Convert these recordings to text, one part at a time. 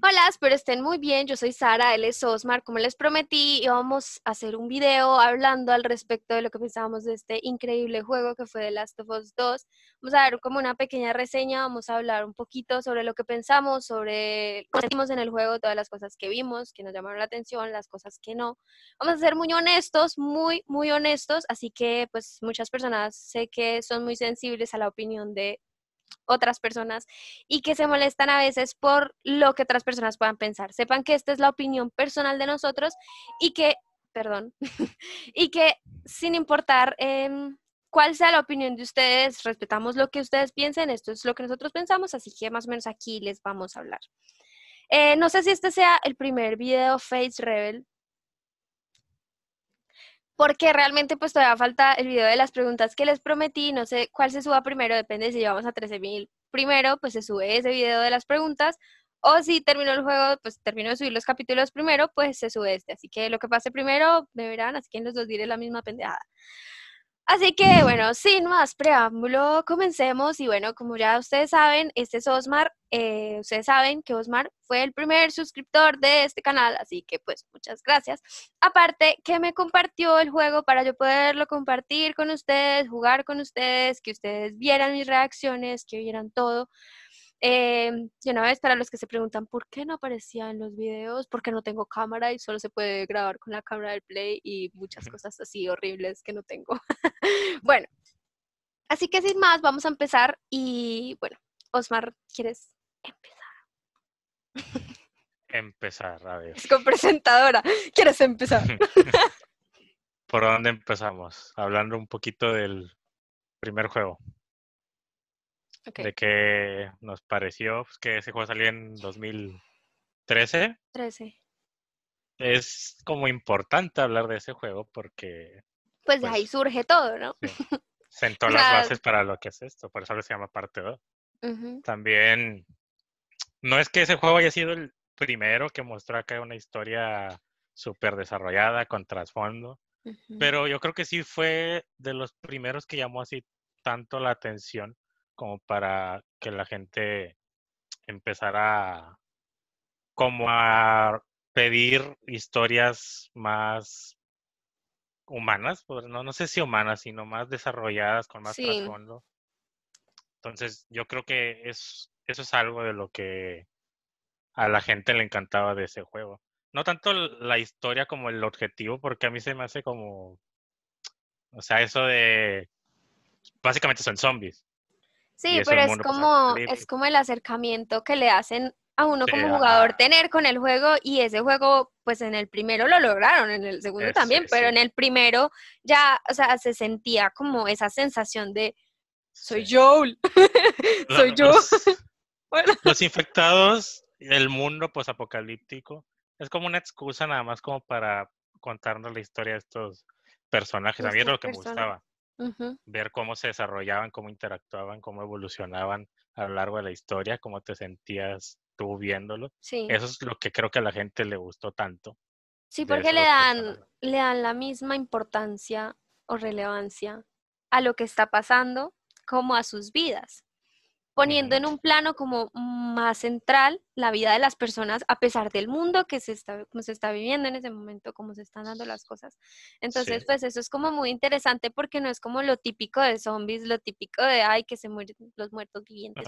Hola, espero estén muy bien. Yo soy Sara, él es Osmar, como les prometí, y vamos a hacer un video hablando al respecto de lo que pensábamos de este increíble juego que fue The Last of Us 2. Vamos a dar como una pequeña reseña, vamos a hablar un poquito sobre lo que pensamos, sobre lo que sentimos en el juego, todas las cosas que vimos, que nos llamaron la atención, las cosas que no. Vamos a ser muy honestos, muy, muy honestos, así que pues muchas personas sé que son muy sensibles a la opinión de otras personas y que se molestan a veces por lo que otras personas puedan pensar. Sepan que esta es la opinión personal de nosotros y que, perdón, y que sin importar em, cuál sea la opinión de ustedes, respetamos lo que ustedes piensen, esto es lo que nosotros pensamos, así que más o menos aquí les vamos a hablar. Eh, no sé si este sea el primer video Face Rebel porque realmente pues todavía falta el video de las preguntas que les prometí, no sé cuál se suba primero, depende si llevamos a 13.000 primero, pues se sube ese video de las preguntas, o si terminó el juego, pues termino de subir los capítulos primero, pues se sube este, así que lo que pase primero me verán, así que en los dos diré la misma pendejada. Así que bueno, sin más preámbulo, comencemos. Y bueno, como ya ustedes saben, este es Osmar. Eh, ustedes saben que Osmar fue el primer suscriptor de este canal, así que pues muchas gracias. Aparte que me compartió el juego para yo poderlo compartir con ustedes, jugar con ustedes, que ustedes vieran mis reacciones, que vieran todo y em, una vez, para los que se preguntan por qué no aparecían los videos, porque no tengo cámara y solo se puede grabar con la cámara del Play y muchas cosas así horribles que no tengo. bueno, así que sin más, vamos a empezar. Y bueno, Osmar, ¿quieres empezar? empezar, a con presentadora. ¿Quieres empezar? ¿Por dónde empezamos? Hablando un poquito del primer juego. De que nos pareció pues, que ese juego salió en 2013. 13. Es como importante hablar de ese juego porque... Pues, de ahí pues, surge todo, ¿no? Sentó las bases para lo que es esto, por eso se llama parte 2. También, no es que ese juego haya sido el primero que mostró acá una historia súper desarrollada, con trasfondo, pero yo creo que sí fue de los primeros que llamó así tanto la atención como para que la gente empezara como a pedir historias más humanas, pues, no, no sé si humanas, sino más desarrolladas, con más trasfondo. Entonces, yo creo que es, eso es algo de lo que a la gente le encantaba de ese juego. No tanto la historia como el objetivo, porque a mí se me hace como, o sea, eso de, básicamente son zombies. Sí, pero es como, es como el acercamiento que le hacen a uno como jugador tener con el juego y ese juego, pues en el primero lo lograron, en el segundo también, pero en el primero ya, o sea, se sentía como esa sensación de, soy yo, soy yo. Los, infectados, el mundo posapocalíptico, es como una excusa nada más como para contarnos la historia de estos personajes, a mí lo que me gustaba ver cómo se desarrollaban, cómo interactuaban, cómo evolucionaban a lo largo de la historia, cómo te sentías tú viéndolo. Eso es lo que creo que a la gente le gustó tanto. Sí, porque le dan, le dan la misma importancia o relevancia a lo que está pasando como a sus vidas poniendo en un plano como más central la vida de las personas a pesar del mundo que se está, se está viviendo en ese momento, cómo se están dando las cosas. Entonces, pues eso es como muy interesante porque no es como lo típico de zombies, lo típico de, ay, que se mueren los muertos vivientes.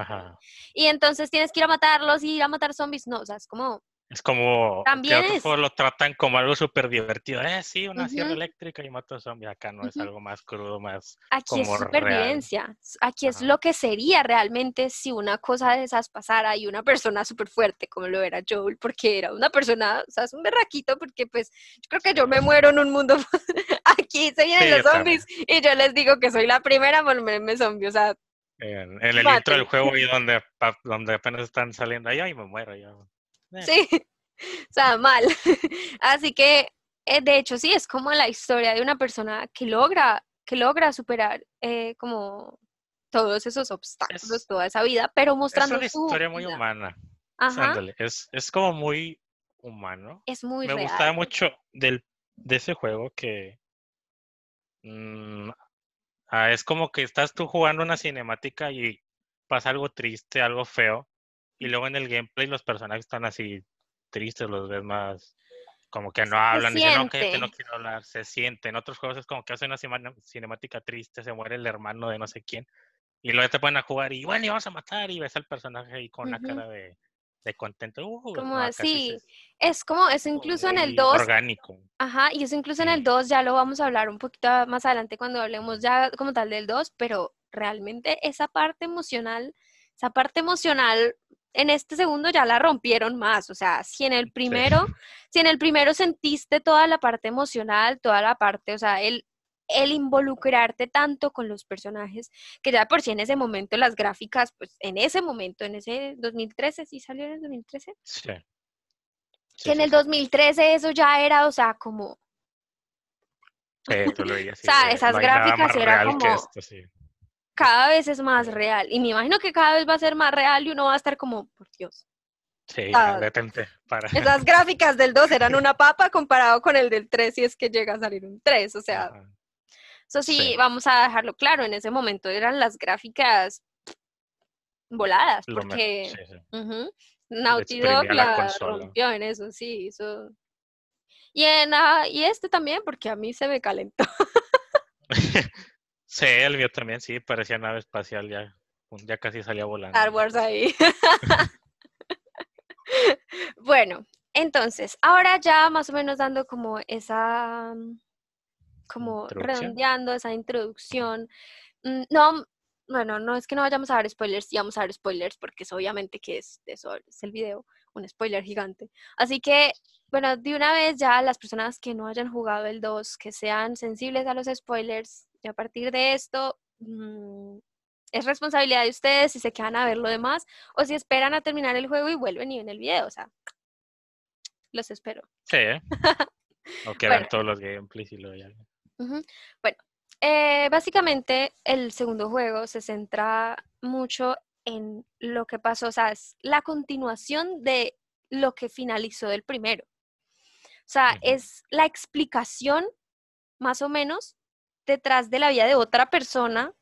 Y entonces tienes que ir a matarlos y ir a matar zombies. No, o sea, es como es como que otros lo tratan como algo súper divertido. Eh, sí, una sierra eléctrica y mato zombies. Acá no es algo más crudo, más. Aquí como es supervivencia. Aquí es lo que sería realmente si una cosa de esas pasara y una persona súper fuerte, como lo era Joel, porque era una persona, o sea, es un berraquito, porque pues yo creo que yo me muero en un mundo. aquí se vienen los zombies y yo les digo que soy la primera a volverme zombie. O sea, en, el, intro del juego y donde, donde apenas están saliendo, ahí, ay, me muero yo. Sí, o sea, mal. Así que, eh, de hecho, sí, es como la historia de una persona que logra, que logra superar eh, como todos esos obstáculos, toda esa vida, pero mostrando su Es una historia muy humana. Ajá. es, es, como muy humano. Es muy Me gustaba mucho del, de ese juego que... Mm, ah, es como que estás tú jugando una cinemática y pasa algo triste, algo feo, y luego en el gameplay los personajes están así tristes, los ves más como que no hablan, dicen, no, que no quiero hablar, se siente. En otros juegos es como que hace una cinemática triste, se muere el hermano de no sé quién, y luego te ponen a jugar y bueno, y vamos a matar, y ves al personaje ahí con la cara de, de contento. Uh, como así, es como, es incluso en el 2. Orgánico. Ajá, y eso incluso en el 2, ya lo vamos a hablar un poquito más adelante cuando hablemos ya como tal del 2, pero realmente esa parte emocional, esa parte emocional en este segundo ya la rompieron más, o sea, si en el primero, si en el primero sentiste toda la parte emocional, toda la parte, o sea, el, el involucrarte tanto con los personajes, que ya por si en ese momento las gráficas, pues en ese momento, en ese 2013, ¿sí salió en el 2013? Sí. que en el 2013 eso ya era, o sea, como... lo o sea, esas gráficas eran como cada vez es más real. Y me imagino que cada vez va a ser más real y uno va a estar como, por Dios. Sí, de Esas gráficas del 2 eran una papa comparado con el del 3 si es que llega a salir un 3. O sea, eso sí, vamos a dejarlo claro. En ese momento eran las gráficas voladas, porque rompió en eso, sí. Y, ah, y este también, porque a mí se me calentó. Sí, el mío también, sí, parecía nave espacial, ya, ya casi salía volando. Star Wars ahí. bueno, entonces, ahora ya más o menos dando como esa, mm, como redondeando esa introducción. Mm, no, bueno, no es que no vayamos a dar spoilers, sí vamos a dar spoilers porque es obviamente que es, eso es el video, un spoiler gigante. Así que, bueno, de una vez ya las personas que no hayan jugado el 2, que sean sensibles a los spoilers, y a partir de esto, mm, es responsabilidad de ustedes si se quedan a ver lo demás o si esperan a terminar el juego y vuelven y ven el video. O sea, los espero. Sí, ¿eh? o que bueno. todos los gameplays y lo vean. Bueno, eh, básicamente el segundo juego se centra mucho en lo que pasó, o sea, es la continuación de lo que finalizó el primero. O sea, es la explicación, más o menos, detrás de la vida de otra persona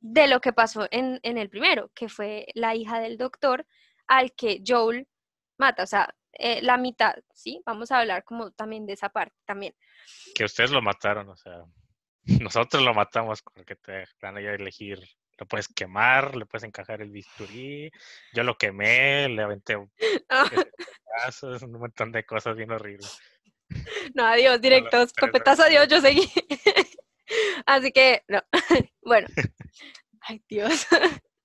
de lo que pasó en, el primero, que fue la hija del doctor al que Joel mata, o sea, eh, la mitad, ¿sí? Vamos a hablar como también de esa parte también. Que ustedes lo mataron, o sea, nosotros lo matamos porque te van a elegir lo puedes quemar, le puedes encajar el bisturí. Yo lo quemé, le aventé un ah. montón de cosas bien horribles. No, adiós, directos. escopetazo, adiós, yo seguí. Así que, no. Bueno. Ay, Dios.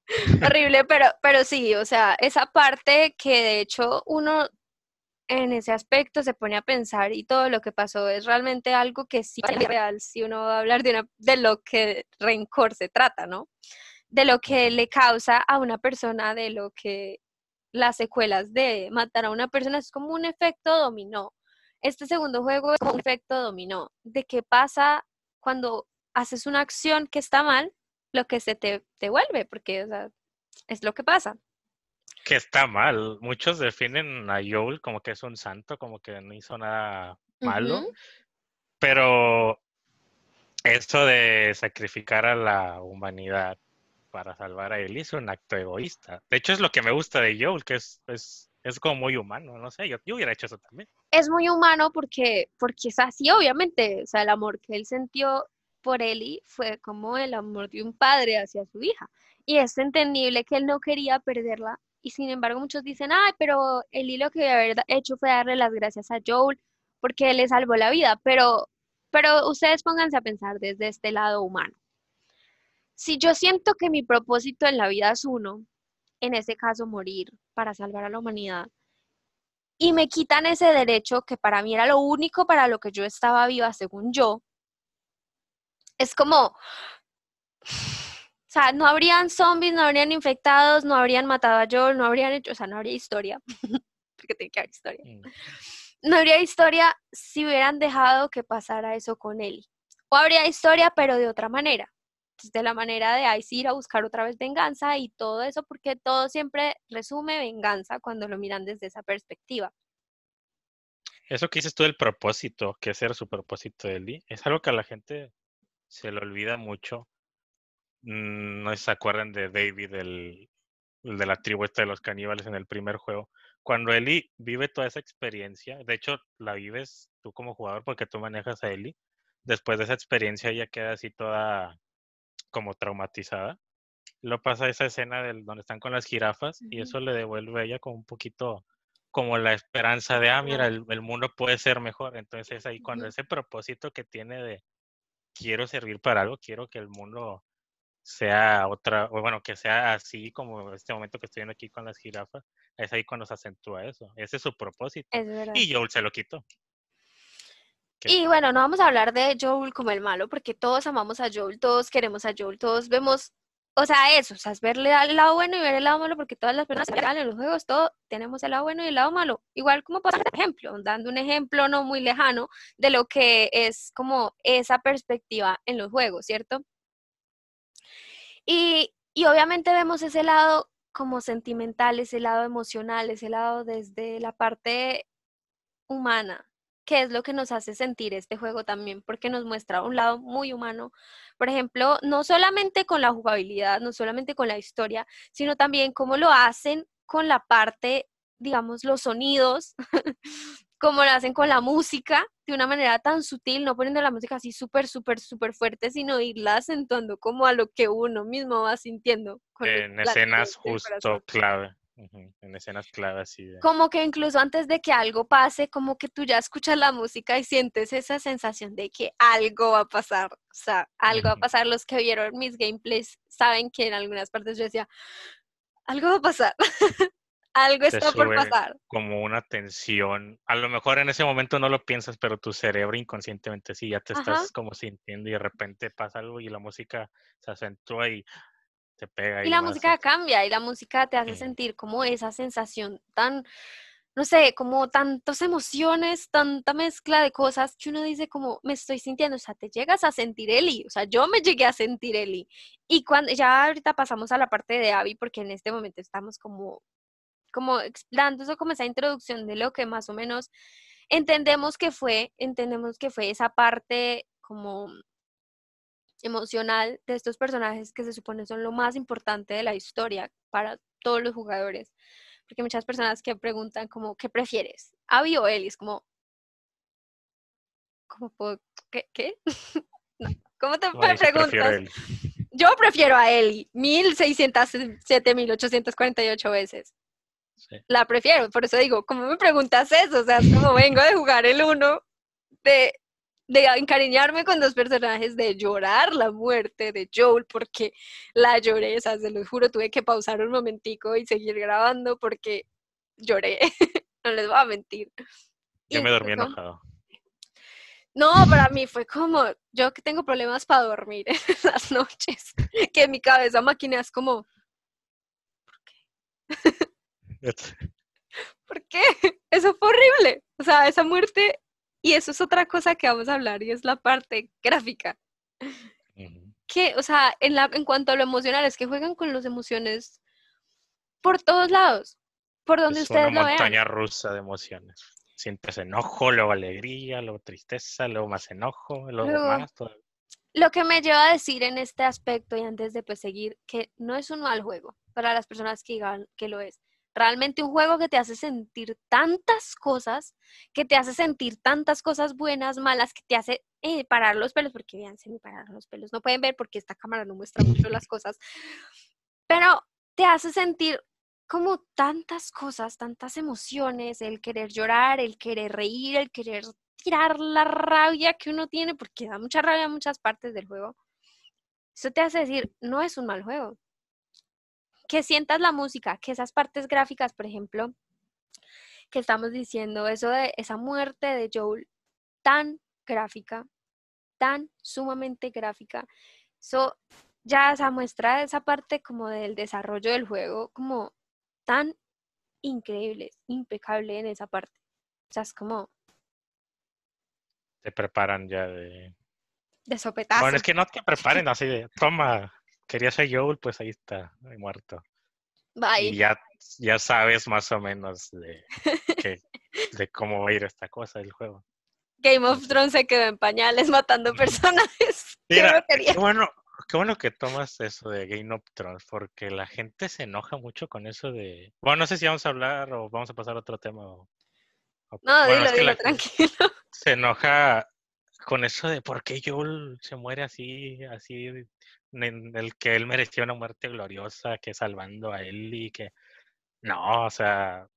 Horrible, pero, pero sí, o sea, esa parte que de hecho uno en ese aspecto se pone a pensar y todo lo que pasó es realmente algo que sí es real si uno va a hablar de, una, de lo que rencor se trata, ¿no? De lo que le causa a una persona, de lo que las secuelas de matar a una persona es como un efecto dominó. Este segundo juego es un efecto dominó. ¿De qué pasa cuando haces una acción que está mal, lo que se te vuelve, porque es lo que pasa. Que está mal. Muchos definen a Joel como que es un santo, como que no hizo nada malo. Pero esto de sacrificar a la humanidad para salvar a él es un acto egoísta. De hecho, es lo que me gusta de Joel, que es es como muy humano, no sé, yo, hubiera hecho eso también. Es muy humano porque, porque es así, obviamente, o sea, el amor que él sintió por Eli fue como el amor de un padre hacia su hija. Y es entendible que él no quería perderla. Y sin embargo, muchos dicen, ay, pero Eli lo que debe haber hecho fue darle las gracias a Joel porque él le salvó la vida. Pero, pero ustedes pónganse a pensar desde este lado humano. Si yo siento que mi propósito en la vida es uno, en ese caso morir para salvar a la humanidad. Y me quitan ese derecho que para mí era lo único para lo que yo estaba viva, según yo. Es como, o sea, no habrían zombies, no habrían infectados, no habrían matado a Joel, no habrían hecho, o sea, no habría historia, porque tiene que haber historia. Mm. No habría historia si hubieran dejado que pasara eso con él, O habría historia, pero de otra manera. Pues, de la manera de ir a buscar otra vez venganza y todo eso, porque todo siempre resume venganza cuando lo miran desde esa perspectiva. Eso que dices tú del propósito, que es era su propósito, Eli, es algo que a la gente se le olvida mucho. Mm, no se acuerdan de David, de la tribu esta de los caníbales en el primer juego. Cuando Eli vive toda esa experiencia, de hecho la vives tú como jugador porque tú manejas a Eli, después de esa experiencia ella queda así toda como traumatizada. Lo pasa esa escena del, donde están con las jirafas y eso le devuelve a ella como un poquito como la esperanza de, ah, mira, el, mundo puede ser mejor. Entonces ahí cuando ese propósito que tiene de quiero servir para algo, quiero que el mundo sea otra, o bueno, que sea así como este momento que estoy viendo aquí con las jirafas, es ahí cuando se acentúa eso. Ese es su propósito. y Joel se lo quitó. Y bueno, no vamos a hablar de Joel como el malo, porque todos amamos a Joel, todos queremos a Joel, todos vemos, o sea, eso, es verle al lado bueno y ver el lado malo, porque todas las personas que en los juegos, todos tenemos el lado bueno y el lado malo. Igual como por ejemplo, dando un ejemplo no muy lejano de lo que es como esa perspectiva en los juegos, ¿cierto? y obviamente vemos ese lado como sentimental, ese lado emocional, ese lado desde la parte humana, Qué es lo que nos hace sentir este juego también, porque nos muestra un lado muy humano, por ejemplo, no solamente con la jugabilidad, no solamente con la historia, sino también cómo lo hacen con la parte, digamos, los sonidos, cómo lo hacen con la música, de una manera tan sutil, no poniendo la música así súper, súper, súper fuerte, sino irla acentuando como a lo que uno mismo va sintiendo. en escenas justo clave. En escenas claras y Como que incluso antes de que algo pase, como que tú ya escuchas la música y sientes esa sensación de que algo va a pasar. O sea, algo va a pasar. Los que vieron mis gameplays saben que en algunas partes yo decía, algo va a pasar. algo está por pasar. Como una tensión. A lo mejor en ese momento no lo piensas, pero tu cerebro inconscientemente sí ya te estás como sintiendo y de repente pasa algo y la música se acentúa y y, la música cambia y la música te hace sentir como esa sensación tan, no sé, como tantas emociones, tanta mezcla de cosas que uno dice como me estoy sintiendo, o sea, te llegas a sentir Eli, o sea, yo me llegué a sentir Eli. Y cuando ya ahorita pasamos a la parte de Abby porque en este momento estamos como como dando eso como esa introducción de lo que más o menos entendemos que fue, entendemos que fue esa parte como emocional de estos personajes que se supone son lo más importante de la historia para todos los jugadores. Porque muchas personas que preguntan como, ¿qué prefieres? ¿Abby o Ellie? Es como, pues, ¿Qué? ¿Cómo te preguntas? Yo prefiero a Ellie 1848 veces. La prefiero, por eso digo, ¿cómo me preguntas eso? O sea, es como vengo de jugar el uno de de encariñarme con los personajes, de llorar la muerte de Joel, porque la lloré, o sea, se los juro, tuve que pausar un momentico y seguir grabando porque lloré, no les voy a mentir. Yo me dormí enojado. No, para mí fue como, yo que tengo problemas para dormir en las noches, que mi cabeza es como, ¿por qué? ¿Por qué? Eso fue horrible. O sea, esa muerte y eso es otra cosa que vamos a hablar y es la parte gráfica. Que, o sea, en, la, en cuanto a lo emocional, es que juegan con las emociones por todos lados, por donde ustedes lo vean. montaña rusa de emociones. Sientes enojo, luego alegría, luego tristeza, luego más enojo, luego, más Lo que me lleva a decir en este aspecto y antes de pues, seguir, que no es un mal juego para las personas que digan que lo es. Realmente un juego que te hace sentir tantas cosas, que te hace sentir tantas cosas buenas, malas, que te hace eh, parar los pelos, porque vean, se me pararon los pelos, no pueden ver porque esta cámara no muestra mucho las cosas, pero te hace sentir como tantas cosas, tantas emociones, el querer llorar, el querer reír, el querer tirar la rabia que uno tiene, porque da mucha rabia en muchas partes del juego. Eso te hace decir, no es un mal juego, que sientas la música, que esas partes gráficas, por ejemplo, que estamos diciendo, eso de esa muerte de Joel tan gráfica, tan sumamente gráfica, eso ya se muestra esa parte como del desarrollo del juego, como tan increíble, impecable en esa parte. O sea, es como... Te preparan ya de... De sopetazo. Bueno, es que no te preparen así de, toma, ¿Querías a Joel, pues ahí está, muerto. Bye. Y ya, ya sabes más o menos de, cómo va a ir esta cosa del juego. Game of Thrones se quedó en pañales matando personajes. qué, bueno, qué bueno que tomas eso de Game of Thrones, porque la gente se enoja mucho con eso de... Bueno, no sé si vamos a hablar o vamos a pasar a otro tema. No, dilo, dilo, tranquilo. Se enoja con eso de por qué Joel se muere así, así en el que él merecía una muerte gloriosa, que salvando a él y que no, o sea,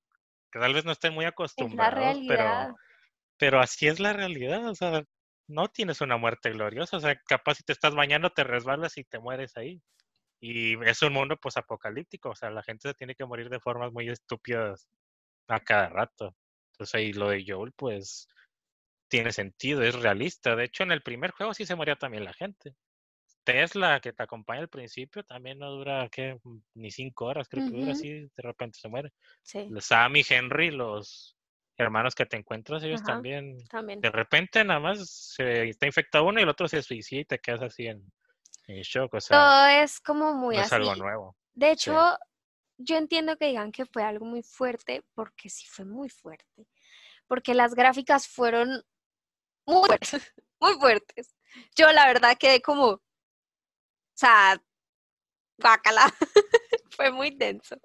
que tal vez no estén muy acostumbrados, pero, pero así es la realidad, o sea, no tienes una muerte gloriosa, o sea, capaz si te estás bañando te resbalas y te mueres ahí. Y es un mundo pues apocalíptico, o sea, la gente se tiene que morir de formas muy estúpidas a cada rato. Entonces ahí lo de Joel pues tiene sentido, es realista. De hecho, en el primer juego sí se moría también la gente. Tesla que te acompaña al principio también no dura ¿qué? ni cinco horas, creo que dura así, de repente se muere. Sí. Sammy, Henry, los hermanos que te encuentras, ellos también, De repente nada más se está infectado uno y el otro se suicida y te quedas así en, shock. Todo es como muy así. Es algo nuevo. De hecho, yo entiendo que digan que fue algo muy fuerte, porque sí fue muy fuerte. Porque las gráficas fueron muy muy fuertes. Yo la verdad quedé como, o sea, bácala Fue muy denso.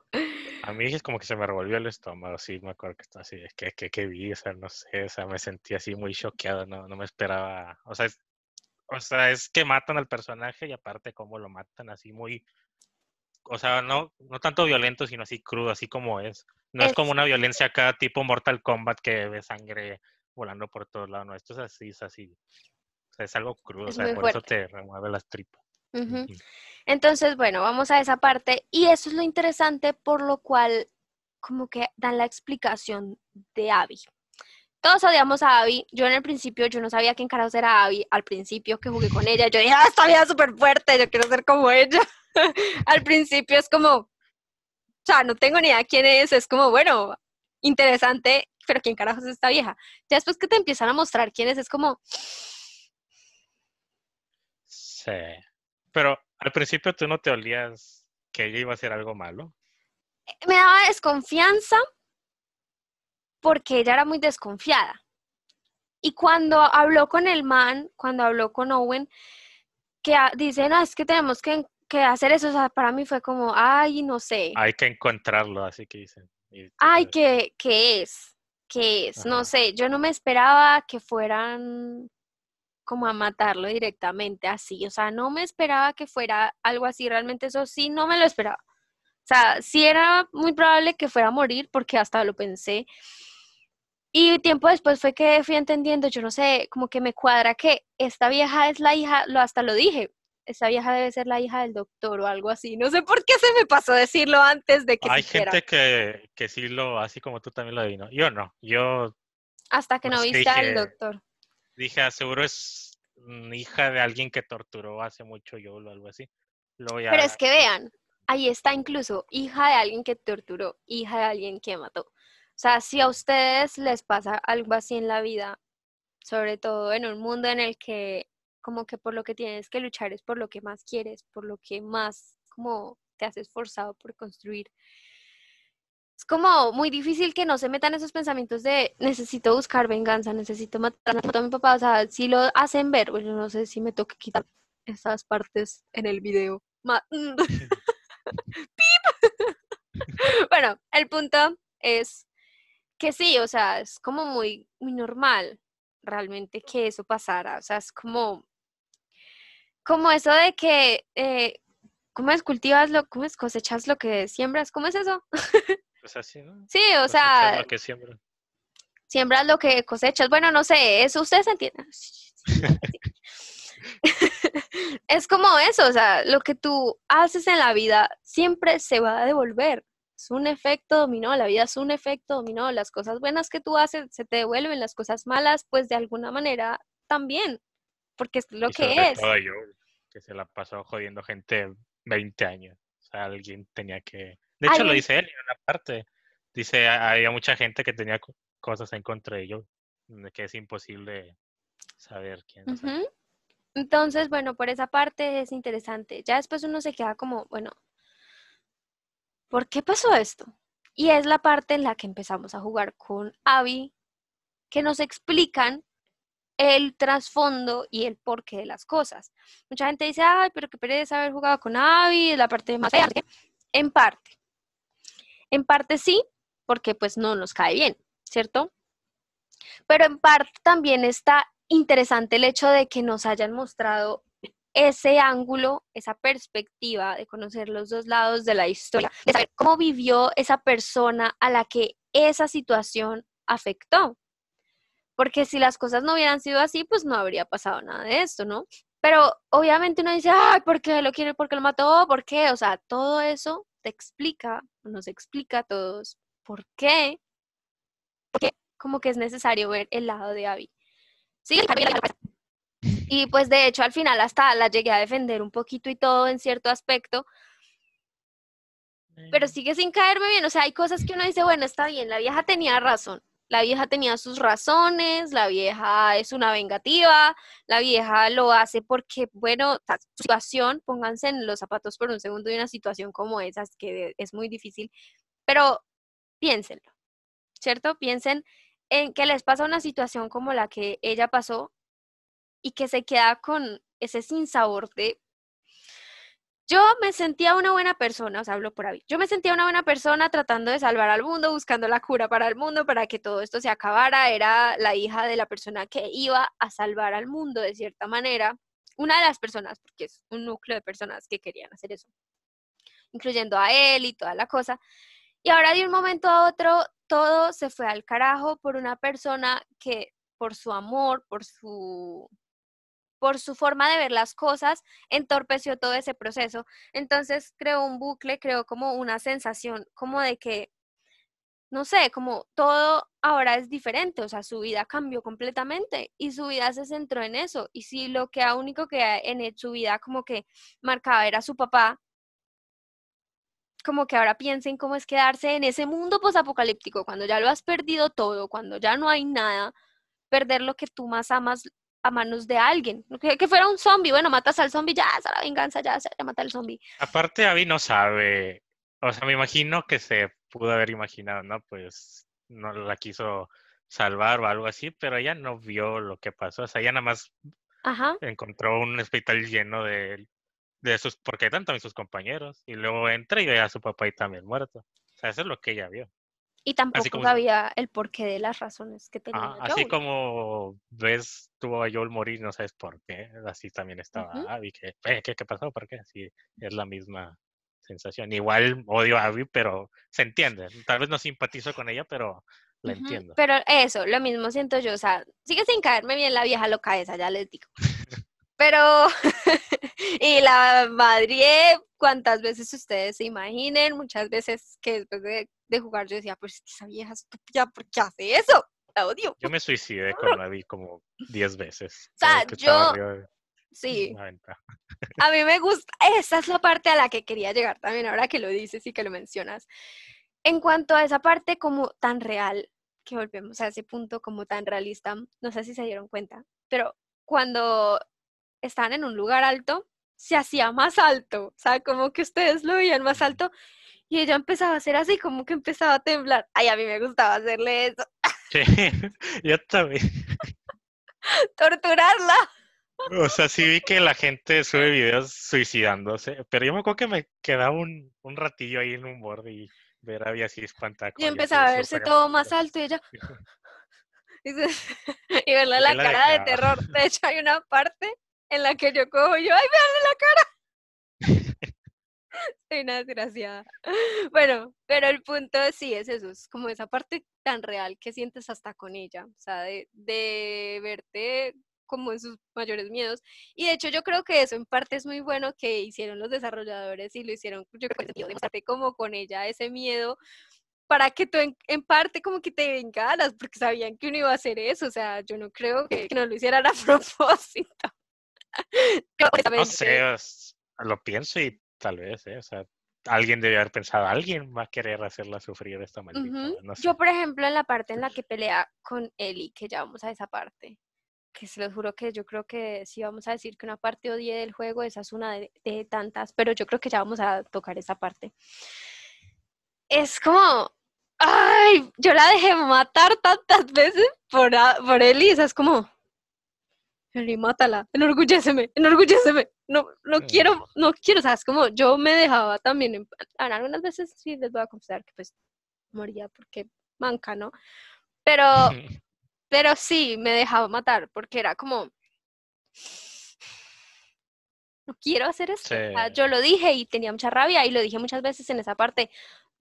A mí es como que se me revolvió el estómago, sí, me acuerdo que estaba así, es que, que, que, vi, o sea, no sé, o sea, me sentí así muy choqueado, no, no me esperaba, o sea, es, o es que matan al personaje y aparte cómo lo matan así muy, o sea, no, no tanto violento, sino así crudo, así como es. No es, como una violencia acá tipo Mortal Kombat que ve sangre volando por todos lados, no, esto es así, es así. O sea, es algo crudo, o sea, por eso te remueve las tripas. Entonces, bueno, vamos a esa parte y eso es lo interesante por lo cual como que dan la explicación de Abby. Todos odiamos a Abby. Yo en el principio, yo no sabía quién carajos era Abby. Al principio que jugué con ella, yo dije, ah, esta vieja es súper fuerte, yo quiero ser como ella. Al principio es como, o sea, no tengo ni idea quién es. Es como, bueno, interesante, pero ¿quién carajos es esta vieja? Ya después que te empiezan a mostrar quién es, es como... Sí. Pero al principio tú no te olías que ella iba a hacer algo malo. Me daba desconfianza porque ella era muy desconfiada. Y cuando habló con el man, cuando habló con Owen, que dicen, es que tenemos que, hacer eso, o sea, para mí fue como, ay, no sé. Hay que encontrarlo, así que dicen. Ay, ¿qué, es? ¿Qué es? No sé, yo no me esperaba que fueran como a matarlo directamente así. O sea, no me esperaba que fuera algo así, realmente eso sí, no me lo esperaba. O sea, sí era muy probable que fuera a morir porque hasta lo pensé. Y tiempo después fue que fui entendiendo, yo no sé, como que me cuadra que esta vieja es la hija, lo hasta lo dije, esta vieja debe ser la hija del doctor o algo así. No sé por qué se me pasó decirlo antes de que Hay gente que, que sí lo, así como tú también lo adivinó. Yo no, yo... Hasta que no viste al doctor. Dije, seguro es mm, hija de alguien que torturó hace mucho yo o algo así. Lo Pero es que vean, ahí está incluso hija de alguien que torturó, hija de alguien que mató. O sea, si a ustedes les pasa algo así en la vida, sobre todo en un mundo en el que como que por lo que tienes que luchar es por lo que más quieres, por lo que más como te has esforzado por construir es como muy difícil que no se metan esos pensamientos de necesito buscar venganza, necesito matar a mi papá. O sea, si lo hacen ver, bueno, no sé si me toque quitar esas partes en el video. bueno, el punto es que sí, o sea, es como muy, muy normal realmente que eso pasara. O sea, es como, como eso de que, eh, ¿cómo es? Cultivas lo, ¿cómo es? Cosechas lo que siembras, ¿cómo es eso? Pues así, ¿no? Sí, o sea. siembras. lo que cosechas. Bueno, no sé, eso ustedes entienden. es como eso, o sea, lo que tú haces en la vida siempre se va a devolver. Es un efecto dominó, la vida es un efecto dominó. Las cosas buenas que tú haces se te devuelven, las cosas malas, pues de alguna manera también, porque es lo que es. que se la pasó jodiendo gente 20 años. O sea, alguien tenía que de hecho, lo dice él en una parte. Dice, había mucha gente que tenía cosas en contra de ellos, que es imposible saber quién Entonces, bueno, por esa parte es interesante. Ya después uno se queda como, bueno, ¿por qué pasó esto? Y es la parte en la que empezamos a jugar con Abby, que nos explican el trasfondo y el porqué de las cosas. Mucha gente dice, ay, pero qué pereza haber jugado con Abby, la parte de más En parte, en parte sí, porque pues no nos cae bien, ¿cierto? Pero en parte también está interesante el hecho de que nos hayan mostrado ese ángulo, esa perspectiva de conocer los dos lados de la historia, de saber cómo vivió esa persona a la que esa situación afectó. Porque si las cosas no hubieran sido así, pues no habría pasado nada de esto, ¿no? Pero obviamente uno dice, ay, ¿por qué lo quiere? ¿Por qué lo mató? ¿Por qué? O sea, todo eso te explica, nos explica a todos por qué, como que es necesario ver el lado de Abby. Sí, y pues de hecho al final hasta la llegué a defender un poquito y todo en cierto aspecto, pero sigue sin caerme bien, o sea, hay cosas que uno dice, bueno, está bien, la vieja tenía razón, la vieja tenía sus razones, la vieja es una vengativa, la vieja lo hace porque, bueno, situación, pónganse en los zapatos por un segundo de una situación como esa, que es muy difícil, pero piénsenlo, ¿cierto? Piensen en que les pasa una situación como la que ella pasó y que se queda con ese sinsabor de yo me sentía una buena persona, os hablo por ahí. Yo me sentía una buena persona tratando de salvar al mundo, buscando la cura para el mundo, para que todo esto se acabara. Era la hija de la persona que iba a salvar al mundo de cierta manera. Una de las personas, porque es un núcleo de personas que querían hacer eso, incluyendo a él y toda la cosa. Y ahora de un momento a otro, todo se fue al carajo por una persona que por su amor, por su por su forma de ver las cosas, entorpeció todo ese proceso. Entonces creó un bucle, creó como una sensación como de que, no sé, como todo ahora es diferente, o sea, su vida cambió completamente y su vida se centró en eso. Y si lo que único que en e, su vida como que marcaba era su papá, como que ahora piensen cómo es quedarse en ese mundo posapocalíptico, cuando ya lo has perdido todo, cuando ya no hay nada, perder lo que tú más amas a manos de alguien. Que, fuera un zombie, bueno, matas al zombie, ya, es la venganza, ya, se mata al zombie. Aparte, Abby no sabe. O sea, me imagino que se pudo haber imaginado, ¿no? Pues no la quiso salvar o algo así, pero ella no vio lo que pasó. O sea, ella nada más encontró un hospital lleno de, de sus, porque eran también sus compañeros. Y luego entra y ve a su papá y también muerto. O sea, eso es lo que ella vio. Y tampoco había sabía el porqué de las razones que tenía. Ah, así como ves tuvo a Joel morir, no sabes por qué. Así también estaba Abby, ah, que, ¿qué, pasó? ¿Por qué? Así es la misma sensación. Igual odio a Abby, pero se entiende. Tal vez no simpatizo con ella, pero la entiendo. Pero eso, lo mismo siento yo. O sea, sigue sin caerme bien la vieja loca esa, ya les digo pero y la madre, ¿cuántas veces ustedes se imaginen, muchas veces que después de, jugar yo decía, pues esa vieja estúpida, ¿por qué hace eso? La odio. Yo me suicidé con la como 10 veces. O sea, yo... Sí. A mí me gusta, esa es la parte a la que quería llegar también, ahora que lo dices y que lo mencionas. En cuanto a esa parte como tan real, que volvemos a ese punto como tan realista, no sé si se dieron cuenta, pero cuando estaban en un lugar alto, se hacía más alto, o sea, como que ustedes lo veían más alto y ella empezaba a hacer así, como que empezaba a temblar. Ay, a mí me gustaba hacerle eso. Sí, yo también. Torturarla. O sea, sí vi que la gente sube videos suicidándose, pero yo me acuerdo que me quedaba un, un ratillo ahí en un borde y ver había así espantada. Y empezaba a verse todo más alto y ella... y verla la, la cara de terror. De hecho, hay una parte en la que yo cojo yo, ¡ay, veanle la cara! Soy una desgraciada. Bueno, pero el punto sí es eso, es como esa parte tan real que sientes hasta con ella, o sea, de, verte como en sus mayores miedos. Y de hecho yo creo que eso en parte es muy bueno que hicieron los desarrolladores y lo hicieron, yo creo que como con ella ese miedo para que tú en, parte como que te vengaras, porque sabían que uno iba a hacer eso, o sea, yo no creo que, que no lo hicieran a propósito no eh, sé, lo pienso y tal vez, eh, o sea, alguien debe haber pensado, alguien va a querer hacerla sufrir esta maldita. Yo, por ejemplo, en la parte en la que pelea con Ellie, que ya vamos a esa parte, que se los juro que yo creo que si vamos a decir que una parte odie del juego, esa es una de, tantas, pero yo creo que ya vamos a tocar esa parte. Es como, ay, yo la dejé matar tantas veces por, por o esa es como, Henry, mátala, enorgulléceme, enorgulléceme, no, no quiero, no quiero, sabes, como yo me dejaba también, ahora algunas veces sí les voy a confesar que pues moría porque manca, ¿no? Pero, pero sí me dejaba matar porque era como, no quiero hacer esto. yo lo dije y tenía mucha rabia y lo dije muchas veces en esa parte,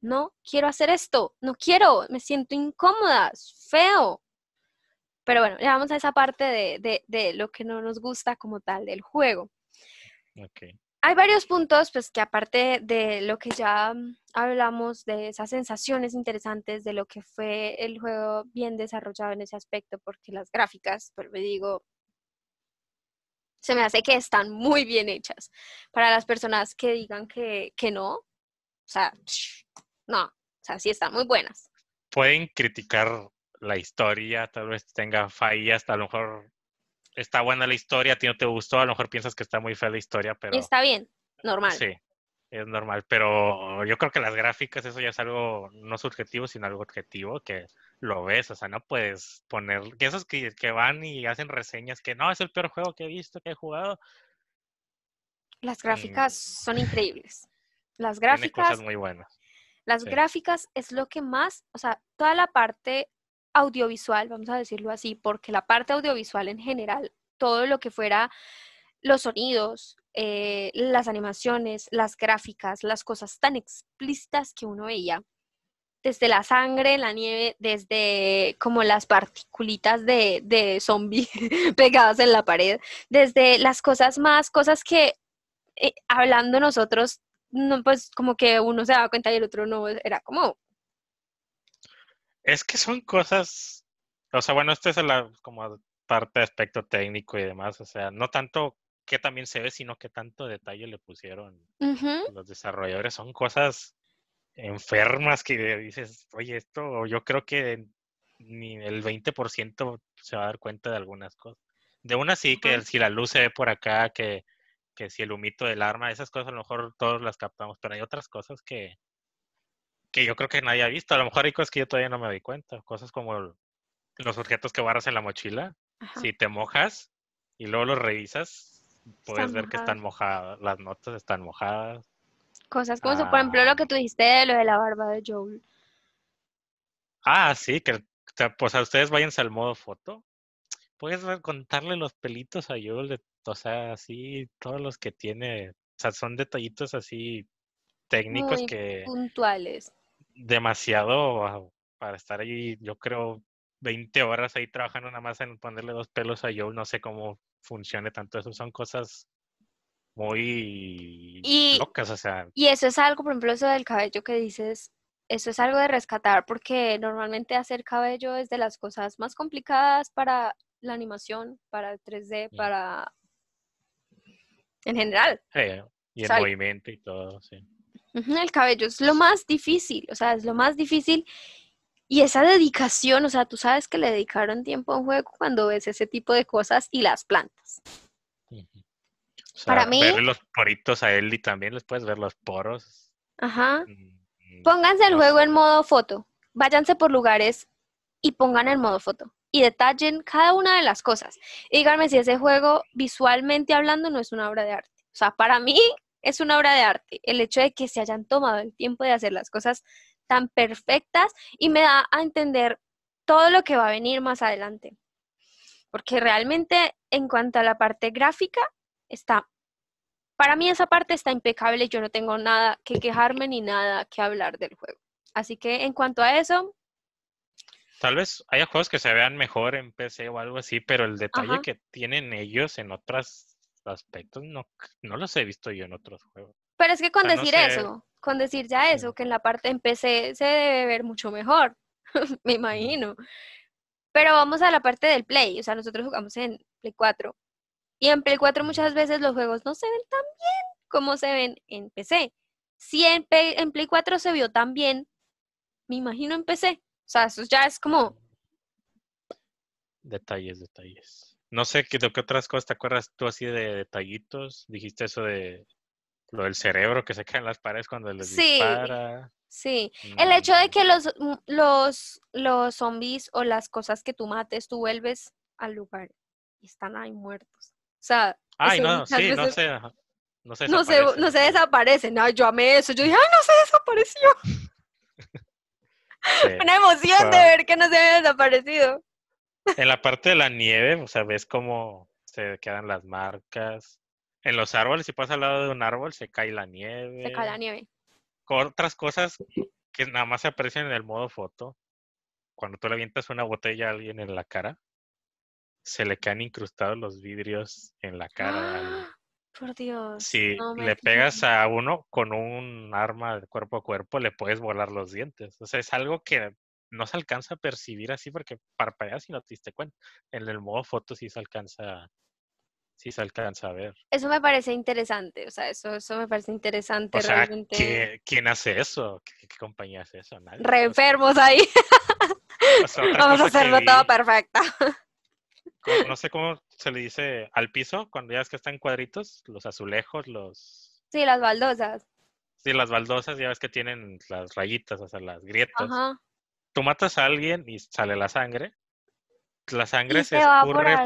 no quiero hacer esto, no quiero, me siento incómoda, feo, pero bueno, ya vamos a esa parte de, lo que no nos gusta como tal del juego. Hay varios puntos, pues que aparte de lo que ya hablamos, de esas sensaciones interesantes de lo que fue el juego bien desarrollado en ese aspecto, porque las gráficas, pues, me digo, se me hace que están muy bien hechas. Para las personas que digan que, no, o sea, no, o sea, sí están muy buenas. Pueden criticar la historia tal vez tenga fallas, a lo mejor está buena la historia, a ti no te gustó, a lo mejor piensas que está muy fea la historia, pero... Está bien, normal. Sí, es normal, pero yo creo que las gráficas, eso ya es algo no subjetivo, sino algo objetivo, que lo ves, o sea, no puedes poner... Que esos que, van y hacen reseñas que no, es el peor juego que he visto, que he jugado. Las mm. gráficas son increíbles. Las gráficas... cosas muy buenas. Las gráficas es lo que más, o sea, toda la parte audiovisual, vamos a decirlo así, porque la parte audiovisual en general, todo lo que fuera los sonidos, eh, las animaciones, las gráficas, las cosas tan explícitas que uno veía, desde la sangre, la nieve, desde como las particulitas de, de pegadas en la pared, desde las cosas más, cosas que eh, hablando nosotros, pues como que uno se daba cuenta y el otro no, era como, es que son cosas, o sea, bueno, esto es la como parte de aspecto técnico y demás, o sea, no tanto que también se ve, sino que tanto detalle le pusieron los desarrolladores. Son cosas enfermas que dices, oye, esto yo creo que ni el 20% se va a dar cuenta de algunas cosas. De una sí, que si la luz se ve por acá, que, que si el humito del arma, esas cosas a lo mejor todos las captamos, pero hay otras cosas que, que yo creo que nadie ha visto. A lo mejor hay cosas que yo todavía no me doy cuenta. Cosas como los objetos que barras en la mochila. Si te mojas y luego los revisas, puedes ver que están mojadas. Las notas están mojadas. Cosas como Por ah. ejemplo, lo que tú dijiste de lo de la barba de Joel. Ah, sí, que pues a ustedes váyanse al modo foto. Puedes contarle los pelitos a Joel, o sea, así, todos los que tiene, o sea, son detallitos así técnicos Muy que... Puntuales demasiado ah, para estar ahí, yo creo, 20 horas ahí trabajando nada más en ponerle dos pelos a yo no sé cómo funcione tanto eso, son cosas muy locas, o sea. Y eso es algo, por ejemplo, eso del cabello que dices, eso es algo de rescatar, porque normalmente hacer cabello es de las cosas más complicadas para la animación, para el 3D, mm. para... en general. Sí, y el movimiento y todo, sí. El cabello es lo más difícil, o sea, es lo más difícil. Y esa dedicación, o sea, tú sabes que le dedicaron tiempo a un juego cuando ves ese tipo de cosas y las plantas. Para mí. Ver los poritos a él y también, les puedes ver los poros. Ajá. Mm, Pónganse el juego en modo foto. Váyanse por lugares y pongan en modo foto. Y detallen cada una de las cosas. Y díganme si ese juego, visualmente hablando, no es una obra de arte. O sea, para mí es una obra de arte. El hecho de que se hayan tomado el tiempo de hacer las cosas tan perfectas y me da a entender todo lo que va a venir más adelante. Porque realmente en cuanto a la parte gráfica, está, para mí esa parte está impecable, yo no tengo nada que quejarme ni nada que hablar del juego. Así que en cuanto a eso... Tal vez haya juegos que se vean mejor en PC o algo así, pero el detalle que tienen ellos en otras aspectos no, no los he visto yo en otros juegos. Pero es que con decir eso, con decir ya eso, que en la parte en PC se debe ver mucho mejor, me imagino. Pero vamos a la parte del Play, o sea, nosotros jugamos en Play 4. Y en Play 4 muchas veces los juegos no se ven tan bien como se ven en PC. Si en, Play, en Play 4 se vio tan bien, me imagino en PC. O sea, eso ya es como... Detalles, detalles. No sé qué, de qué otras cosas te acuerdas tú así de detallitos. Dijiste eso de lo del cerebro que se cae en las paredes cuando les dispara. Sí, el hecho de que los, mm, los, los zombies o las cosas que tú mates, tú vuelves al lugar y están ahí muertos. O sea, no, se, no se, no desaparecen. yo amé eso. Yo dije, ¡ay, no se desapareció! Una emoción de ver que no se había desaparecido. En la parte de la nieve, o sea, ves cómo se quedan las marcas. En los árboles, si pasas al lado de un árbol, se cae la nieve. Se cae la nieve. otras cosas que nada más se aprecian en el modo foto. Cuando tú le avientas una botella a alguien en la cara, se le quedan incrustados los vidrios en la cara. ¡Ah! Por Dios. Si le pegas a uno con un arma de cuerpo a cuerpo, le puedes volar los dientes. O sea, es algo que no se alcanza a percibir así porque parpadeas y no te diste cuenta. En el modo foto sí se alcanza, sí se alcanza a ver. Eso me parece interesante, o sea, eso, eso me parece interesante realmente. ¿Quién hace eso? ¿Qué, compañía hace eso? Re enfermos ahí. Vamos a hacerlo todo perfecto. no sé cómo se le dice al piso, cuando ya ves que están cuadritos, los azulejos, los... Sí, las baldosas. Sí, las baldosas ya ves que tienen las rayitas, o sea, las grietas. Ajá tú matas a alguien y sale la sangre. La sangre se, escurre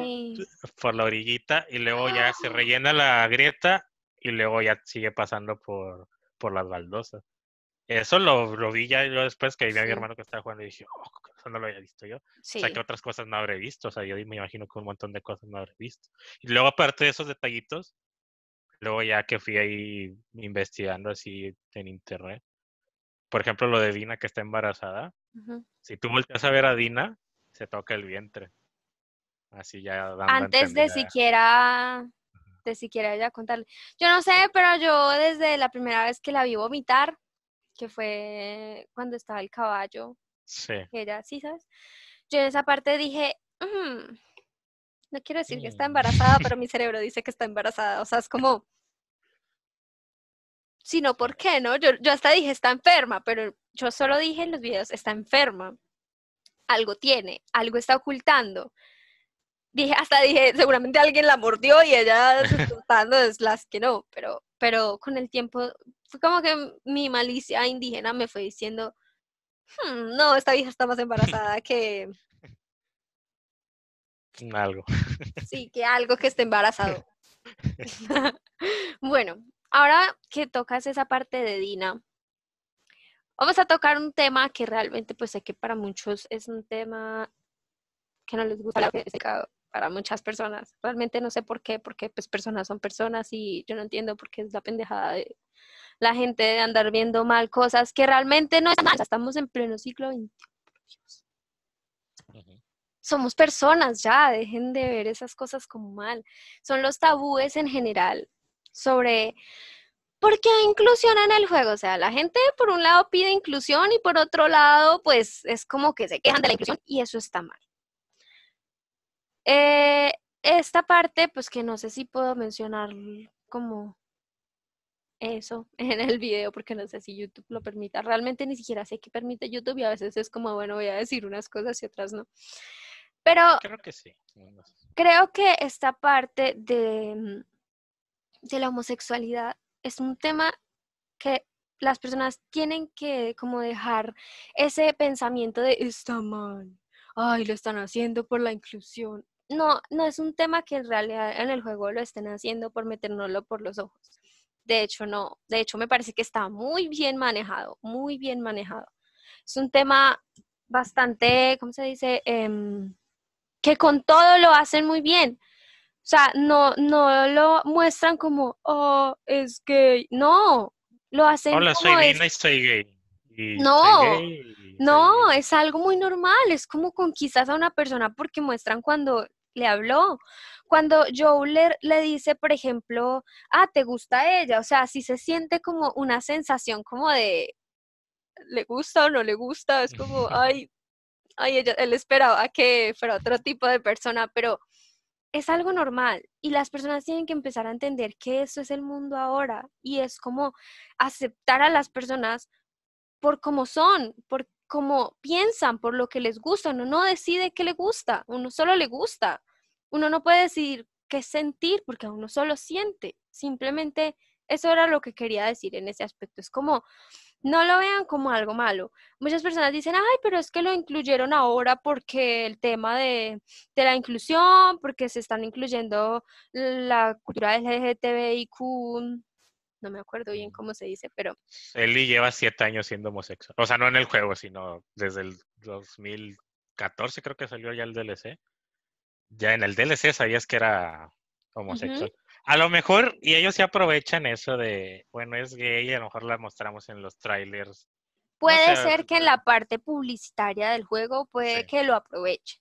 por, la orillita y luego ya se ah. rellena la grieta y luego ya sigue pasando por, por las baldosas. Eso lo, vi ya yo después que vi a mi hermano que estaba jugando y dije, oh, eso no lo había visto yo. O sea, que otras cosas no habré visto. O sea, yo me imagino que un montón de cosas no habré visto. Y luego, aparte de esos detallitos, luego ya que fui ahí investigando así en internet, por ejemplo, lo de Dina que está embarazada, si tú volteas a ver a Dina, se toca el vientre. Así ya. Antes de siquiera, de siquiera ella contarle. Yo no sé, pero yo desde la primera vez que la vi vomitar, que fue cuando estaba el caballo. Sí. Ella, sí, ¿sabes? Yo en esa parte dije, no quiero decir que está mm. embarazada, pero mi cerebro dice que está embarazada. O sea, es como, sino por qué, ¿no? Yo, yo hasta dije, está enferma, pero yo solo dije en los videos, está enferma. Algo tiene, algo está ocultando. Dije, hasta dije, seguramente alguien la mordió y ella ocultando es las que no, pero, pero con el tiempo fue como que mi malicia indígena me fue diciendo, hmm, no, esta vieja está más embarazada que... Algo. Sí, que algo que está embarazado. bueno, Ahora que tocas esa parte de Dina, vamos a tocar un tema que realmente pues sé que para muchos es un tema que no les gusta para muchas personas. Realmente no sé por qué, porque pues personas son personas y yo no entiendo por qué es la pendejada de la gente de andar viendo mal cosas que realmente no es mal. Estamos en pleno siglo XXI. Somos personas ya, dejen de ver esas cosas como mal. Son los tabúes en general sobre por qué inclusión en el juego. O sea, la gente por un lado pide inclusión y por otro lado, pues es como que se quejan de la inclusión y eso está mal. Eh, esta parte, pues que no sé si puedo mencionar como eso en el video porque no sé si YouTube lo permita. Realmente ni siquiera sé qué permite YouTube y a veces es como, bueno, voy a decir unas cosas y otras no. Pero creo que sí. Creo que esta parte de mm, de la homosexualidad es un tema que las personas tienen que como dejar ese pensamiento de está mal, ay, lo están haciendo por la inclusión. No, no es un tema que en realidad en el juego lo estén haciendo por meternoslo por los ojos. De hecho, no. De hecho, me parece que está muy bien manejado, muy bien manejado. Es un tema bastante, ¿cómo se dice? Em, que con todo lo hacen muy bien. O sea, no, no lo muestran como, oh, es gay. No, lo hacen Hola, soy y soy gay. no, no, es algo muy normal. Es como conquistas a una persona porque muestran cuando le habló. Cuando Joe le, le, dice, por ejemplo, ah, te gusta ella, o sea, si se siente como una sensación como de, le gusta o no le gusta, es como, ay, ay, ella, él esperaba que fuera otro tipo de persona, pero es algo normal y las personas tienen que empezar a entender que eso es el mundo ahora y es como aceptar a las personas por como son, por cómo piensan, por lo que les gusta. Uno no decide qué le gusta, uno solo le gusta. Uno no puede decir qué sentir porque uno solo siente. Simplemente eso era lo que quería decir en ese aspecto. Es como no lo vean como algo malo. Muchas personas dicen, ay, pero es que lo incluyeron ahora porque el tema de, la inclusión, porque se están incluyendo la cultura LGTBIQ, no me acuerdo bien mm. cómo se dice, pero... Eli lleva siete años siendo homosexual. O sea, no en el juego, sino desde el 2014 creo que salió ya el DLC. Ya en el DLC sabías que era homosexual. A lo mejor, y ellos se aprovechan eso de, bueno, es gay, a lo mejor la mostramos en los trailers. Puede ser que en la parte publicitaria del juego puede que lo aproveche,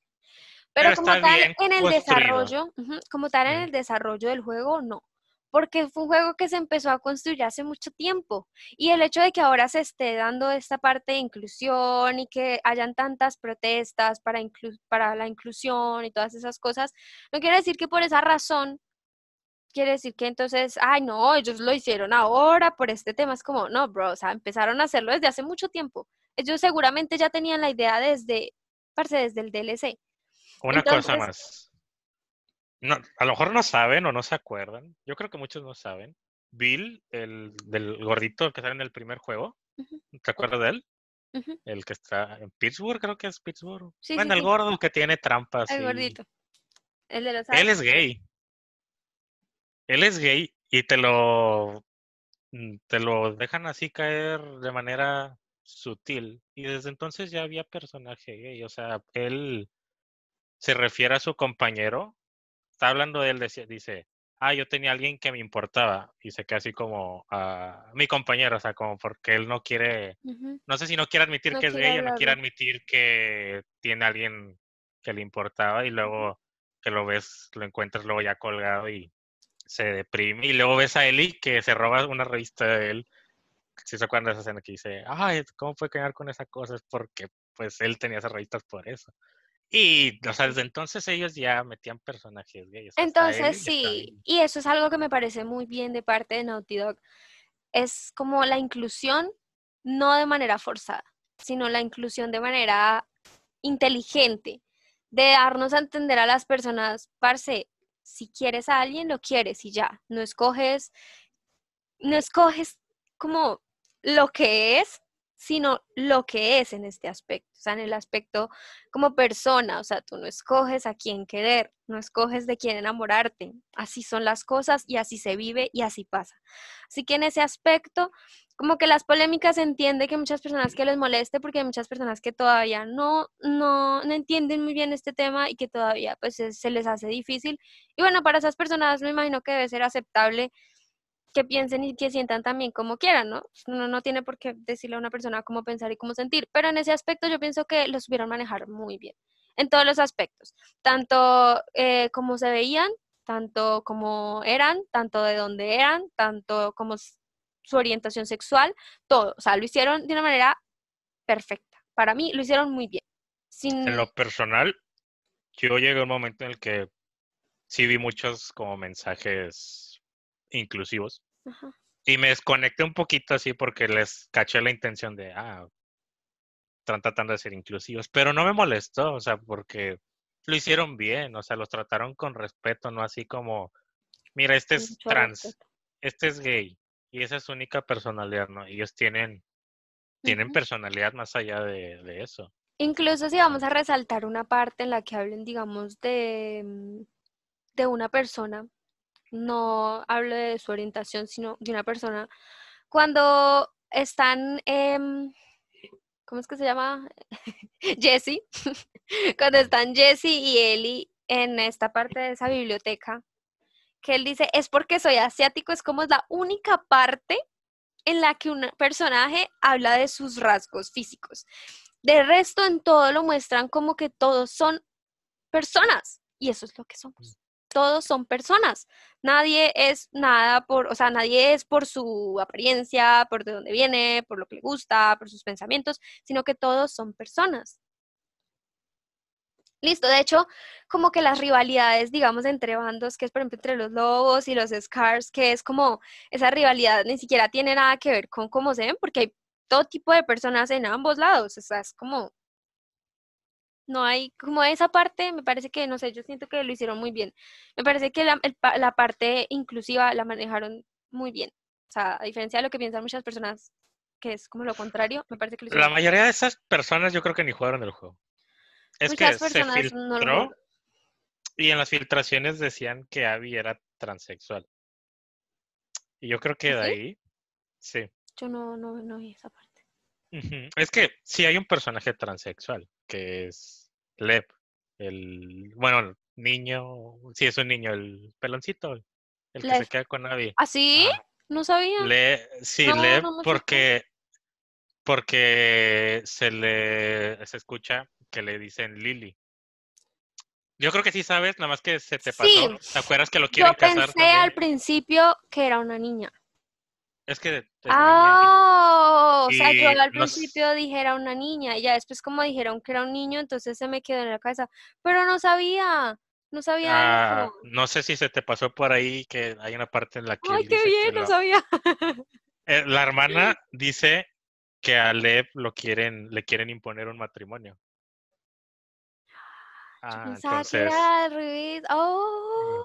Pero, como tal, en el desarrollo, como tal en el desarrollo del juego, no. Porque fue un juego que se empezó a construir hace mucho tiempo. Y el hecho de que ahora se esté dando esta parte de inclusión y que hayan tantas protestas para, para la inclusión y todas esas cosas, no quiere decir que por esa razón quiere decir que entonces, ay, no, ellos lo hicieron ahora por este tema. Es como, no, bro, o sea, empezaron a hacerlo desde hace mucho tiempo. Ellos seguramente ya tenían la idea desde, parce, desde el DLC. Una cosa más. a lo mejor no saben o no se acuerdan. Yo creo que muchos no saben. Bill, el del gordito que sale en el primer juego, ¿te acuerdas de él? El que está en Pittsburgh, creo que es Pittsburgh. bueno, el gordo que tiene trampas. El gordito. Él es gay él es gay y te lo, mm, te lo dejan así caer de manera sutil. Y desde entonces ya había personaje gay. O sea, él se refiere a su compañero. Está hablando de él, dice, ah, yo tenía alguien que me importaba. Y se queda así como a ah, mi compañero, o sea, como porque él no quiere, no sé si no quiere admitir que es gay o no quiere admitir que tiene alguien que le importaba y luego que lo ves, lo encuentras luego ya colgado y se deprime. Y luego ves a Eli que se roba una revista de él. Si se acuerdan de esa escena que dice, ay, ¿cómo fue quedar con esas cosas? Porque pues él tenía esas revistas por eso. Y, o sea, desde entonces ellos ya metían personajes gays. Entonces, sí, y eso es algo que me parece muy bien de parte de Naughty Dog. Es como la inclusión, no de manera forzada, sino la inclusión de manera inteligente, de darnos a entender a las personas, parce, si quieres a alguien, lo quieres y ya, no escoges, no escoges como lo que es, sino lo que es en este aspecto, o sea, en el aspecto como persona, o sea, tú no escoges a quién querer, no escoges de quién enamorarte, así son las cosas y así se vive y así pasa. Así que en ese aspecto, como que las polémicas entiende que muchas personas que les moleste porque hay muchas personas que todavía no, no, no entienden muy bien este tema y que todavía pues se les hace difícil. Y bueno, para esas personas me imagino que debe ser aceptable que piensen y que sientan también como quieran, ¿no? Pues, uno no tiene por qué decirle a una persona cómo pensar y cómo sentir, pero en ese aspecto yo pienso que lo supieron manejar muy bien, en todos los aspectos, tanto eh, como se veían, tanto como eran, tanto de dónde eran, tanto como su orientación sexual, todo. O sea, lo hicieron de una manera perfecta. Para mí lo hicieron muy bien. Sin... En lo personal, yo llegué a un momento en el que sí vi muchos como mensajes inclusivos. Y me desconecté un poquito así porque les caché la intención de, ah, están tratando de ser inclusivos. Pero no me molestó, o sea, porque lo hicieron bien, o sea, los trataron con respeto, no así como, mira, este es trans, este es gay, y esa es su única personalidad, ¿no? Ellos tienen, tienen personalidad más allá de, eso. Incluso si vamos a resaltar una parte en la que hablen, digamos, de, mm, de una persona, no hablo de su orientación, sino de una persona, cuando están, em, ¿cómo es que se llama? Jesse, cuando están Jesse y Eli en esta parte de esa biblioteca, que él dice, es porque soy asiático, es como es la única parte en la que un personaje habla de sus rasgos físicos. De resto, en todo lo muestran como que todos son personas y eso es lo que somos. Mm. Todos son personas. Nadie es nada por, o sea, nadie es por su apariencia, por de dónde viene, por lo que le gusta, por sus pensamientos, sino que todos son personas. Listo, de hecho, como que las rivalidades, digamos, entre bandos, que es por ejemplo entre los lobos y los Scars, que es como esa rivalidad ni siquiera tiene nada que ver con cómo se ven, porque hay todo tipo de personas en ambos lados, o sea, es como, no hay, como esa parte, me parece que, no sé, yo siento que lo hicieron muy bien, me parece que la, parte inclusiva la manejaron muy bien, o sea, a diferencia de lo que piensan muchas personas, que es como lo contrario, me parece que lo hicieron La mayoría de esas personas yo creo que ni jugaron el juego. Es pues que se filtró no y en las filtraciones decían que Abby era transexual. Y yo creo que ¿Ah, de ahí, sí. Yo no, no, no vi esa parte. Es que sí hay un personaje transexual, que es Lev, el, bueno, el niño, Si es un niño, el peloncito, el, que se queda con Abby. ¿Ah, sí? No sabía. Le, sí, Lev, porque, porque se le, se escucha que le dicen Lili. Yo creo que sí sabes, nada más que se te pasó. ¿Te acuerdas que lo quieren casar? Yo pensé al principio que era una niña. Es que. Ah, oh, o sea, yo al principio dije era una niña y ya después, como dijeron que era un niño, entonces se me quedó en la cabeza. Pero no sabía, no sabía. Ah, no sé si se te pasó por ahí que hay una parte en la que. Ay, qué bien, no sabía. Eh, la hermana dice que a Lev lo quieren, le quieren imponer un matrimonio. Ah, Oh.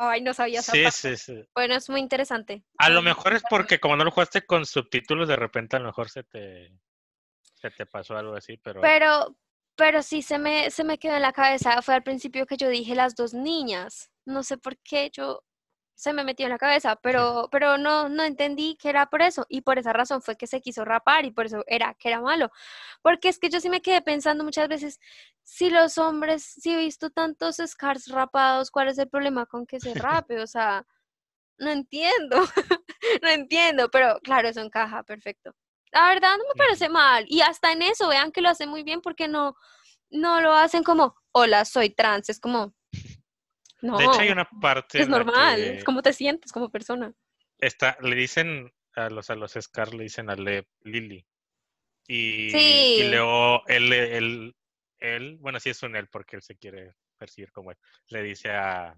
Ay, no sabía sí, sí, sí. Bueno, es muy interesante. A lo mejor es porque como no lo jugaste con subtítulos, de repente a lo mejor se te, se te pasó algo así, pero... Pero, pero sí se se me quedó en la cabeza. Fue al principio que yo dije las dos niñas. No sé por qué yo se me metió en la cabeza, pero, pero no, no entendí que era por eso y por esa razón fue que se quiso rapar y por eso era que era malo. Porque es que yo sí me quedé pensando muchas veces, si los hombres, si he visto tantos scars rapados, ¿cuál es el problema con que se rape? O sea, no entiendo, no entiendo, pero claro, eso encaja, perfecto. La verdad no me parece mal y hasta en eso vean que lo hacen muy bien porque no, no lo hacen como, hola, soy trans, es como, de hecho, hay una parte. Es normal, es como te sientes como persona. Está, le dicen a los, a los Scar, le dicen a Leb, Lily. Y, luego él, él, él, bueno, sí es un él porque él se quiere percibir como él. Le dice a.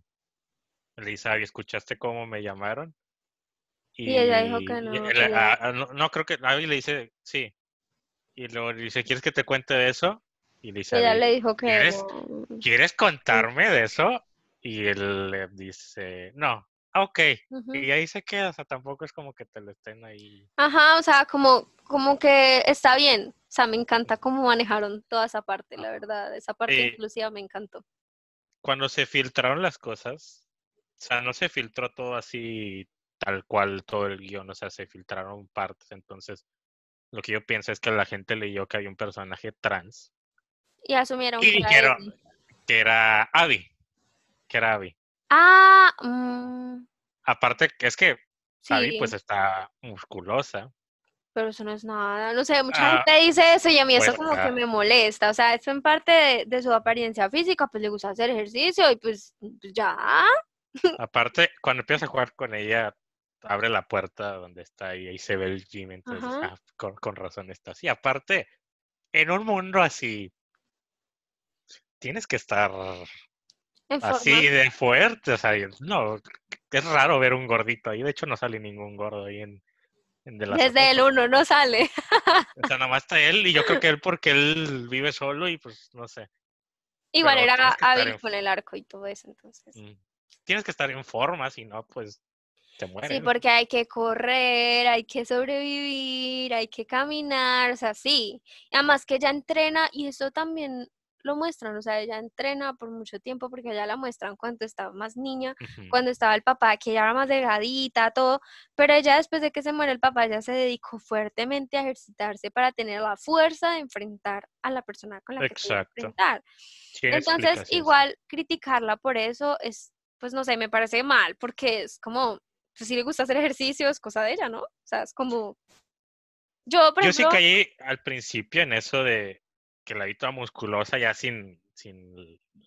Lisa, ¿escuchaste cómo me llamaron? Y, ella dijo que no. Ah, no, creo que. le dice, sí. Y luego le dice, ¿quieres que te cuente de eso? Y le dice, ella le dijo que. ¿Quieres, ¿quieres contarme de eso? Y él le dice, no, ah, ok. Y ahí se queda, o sea, tampoco es como que te lo estén ahí. Ajá, o sea, como, como que está bien. O sea, me encanta cómo manejaron toda esa parte, la ah, verdad. Esa parte inclusive inclusiva me encantó. Cuando se filtraron las cosas, o sea, no se filtró todo así tal cual todo el guión, o sea, se filtraron partes, entonces lo que yo pienso es que la gente leyó que hay un personaje trans. Y asumieron que, era, que, era, Abby. Krabi. Ah, mm. aparte, es que Krabi pues está musculosa. Pero eso no es nada, no sé, mucha ah, gente dice eso y a mí eso como que me molesta, o sea, eso en parte de, su apariencia física, pues le gusta hacer ejercicio y pues, ya. Aparte, cuando empieza a jugar con ella, abre la puerta donde está y ahí se ve el gym, entonces ah, con, razón está así. Aparte, en un mundo así, tienes que estar así de fuerte. O sea, no, es raro ver un gordito ahí. De hecho, no sale ningún gordo ahí en, Desde el uno no sale. O sea, nada más está él y yo creo que él porque él vive solo y pues no sé. Igual era hábil con el arco y todo eso, entonces. Mm. Tienes que estar en forma, si no, pues te mueres. Sí, porque hay que correr, hay que sobrevivir, hay que caminar, o sea, sí. Además que ella entrena y eso también lo muestran, o sea, ella entrena por mucho tiempo porque ya la muestran cuando estaba más niña, cuando estaba el papá, que ella era más delgadita, todo, pero ella después de que se muere el papá ya se dedicó fuertemente a ejercitarse para tener la fuerza de enfrentar a la persona con la Exacto. que enfrentar. Entonces, igual criticarla por eso es, pues no sé, me parece mal, porque es como, pues si le gusta hacer ejercicio, es cosa de ella, ¿no? O sea, es como... Yo, por ejemplo, Yo sí caí al principio en eso de, que la vi musculosa ya sin, sin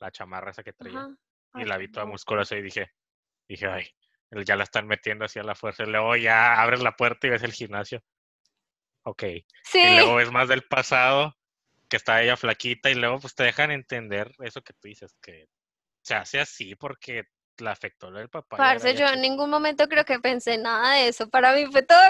la chamarra esa que traía. y la vi musculosa y dije, dije, ay, ya la están metiendo así a la fuerza. Y luego ya abres la puerta y ves el gimnasio. Ok. Sí. Y luego ves más del pasado, que está ella flaquita, y luego pues te dejan entender eso que tú dices, que se hace así porque la afectó el papá. yo en ningún momento creo que pensé nada de eso. Para mí fue todo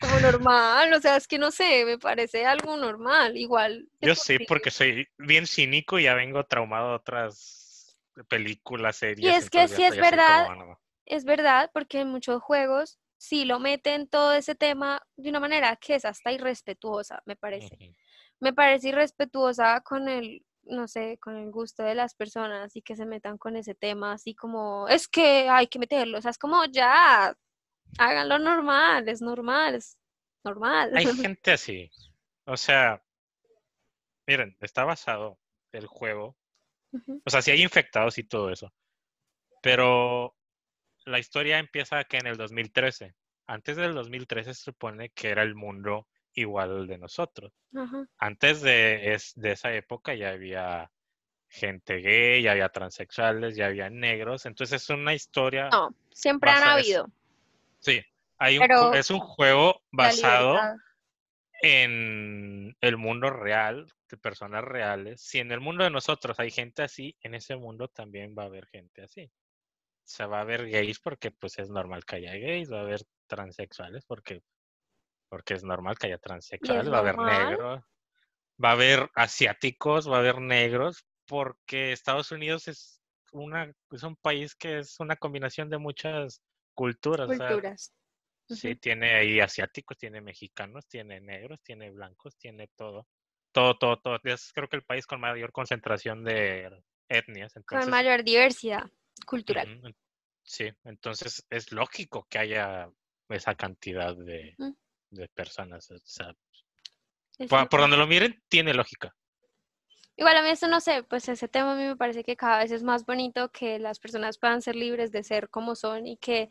como, normal. O sea, es que no sé, me parece algo normal. Igual. Yo sí, porque soy bien cínico y ya vengo traumado de otras películas, series. Y es que sí es verdad. Ah, es verdad, porque en muchos juegos sí lo meten todo ese tema de una manera que es hasta irrespetuosa, me parece. Me parece irrespetuosa con el, no sé, con el gusto de las personas y que se metan con ese tema, así como, es que hay que meterlo, o sea, es como ya, háganlo normal, es normal, es normal. Hay gente así, o sea, miren, está basado el juego, o sea, si hay infectados y todo eso, pero la historia empieza que en el 2013, antes del 2013 se supone que era el mundo igual de nosotros. Antes de, de esa época ya había gente gay, ya había transexuales, ya había negros, entonces es una historia... No, siempre han habido. Sí, hay es un juego basado en el mundo real, de personas reales. Si en el mundo de nosotros hay gente así, en ese mundo también va a haber gente así. O sea, va a haber gays porque pues es normal que haya gays, va a haber transexuales porque porque es normal que haya transexuales, va a haber negros, va a haber asiáticos, va a haber negros, porque Estados Unidos es, una, es un país que es una combinación de muchas culturas. Culturas. Sí, tiene ahí asiáticos, tiene mexicanos, tiene negros, tiene blancos, tiene todo. Todo, todo, todo. Es creo que el país con mayor concentración de etnias. con mayor diversidad cultural. Sí, entonces es lógico que haya esa cantidad de, de personas. O sea, por, donde lo miren, tiene lógica. Igual a mí eso no sé, pues ese tema a mí me parece que cada vez es más bonito que las personas puedan ser libres de ser como son y que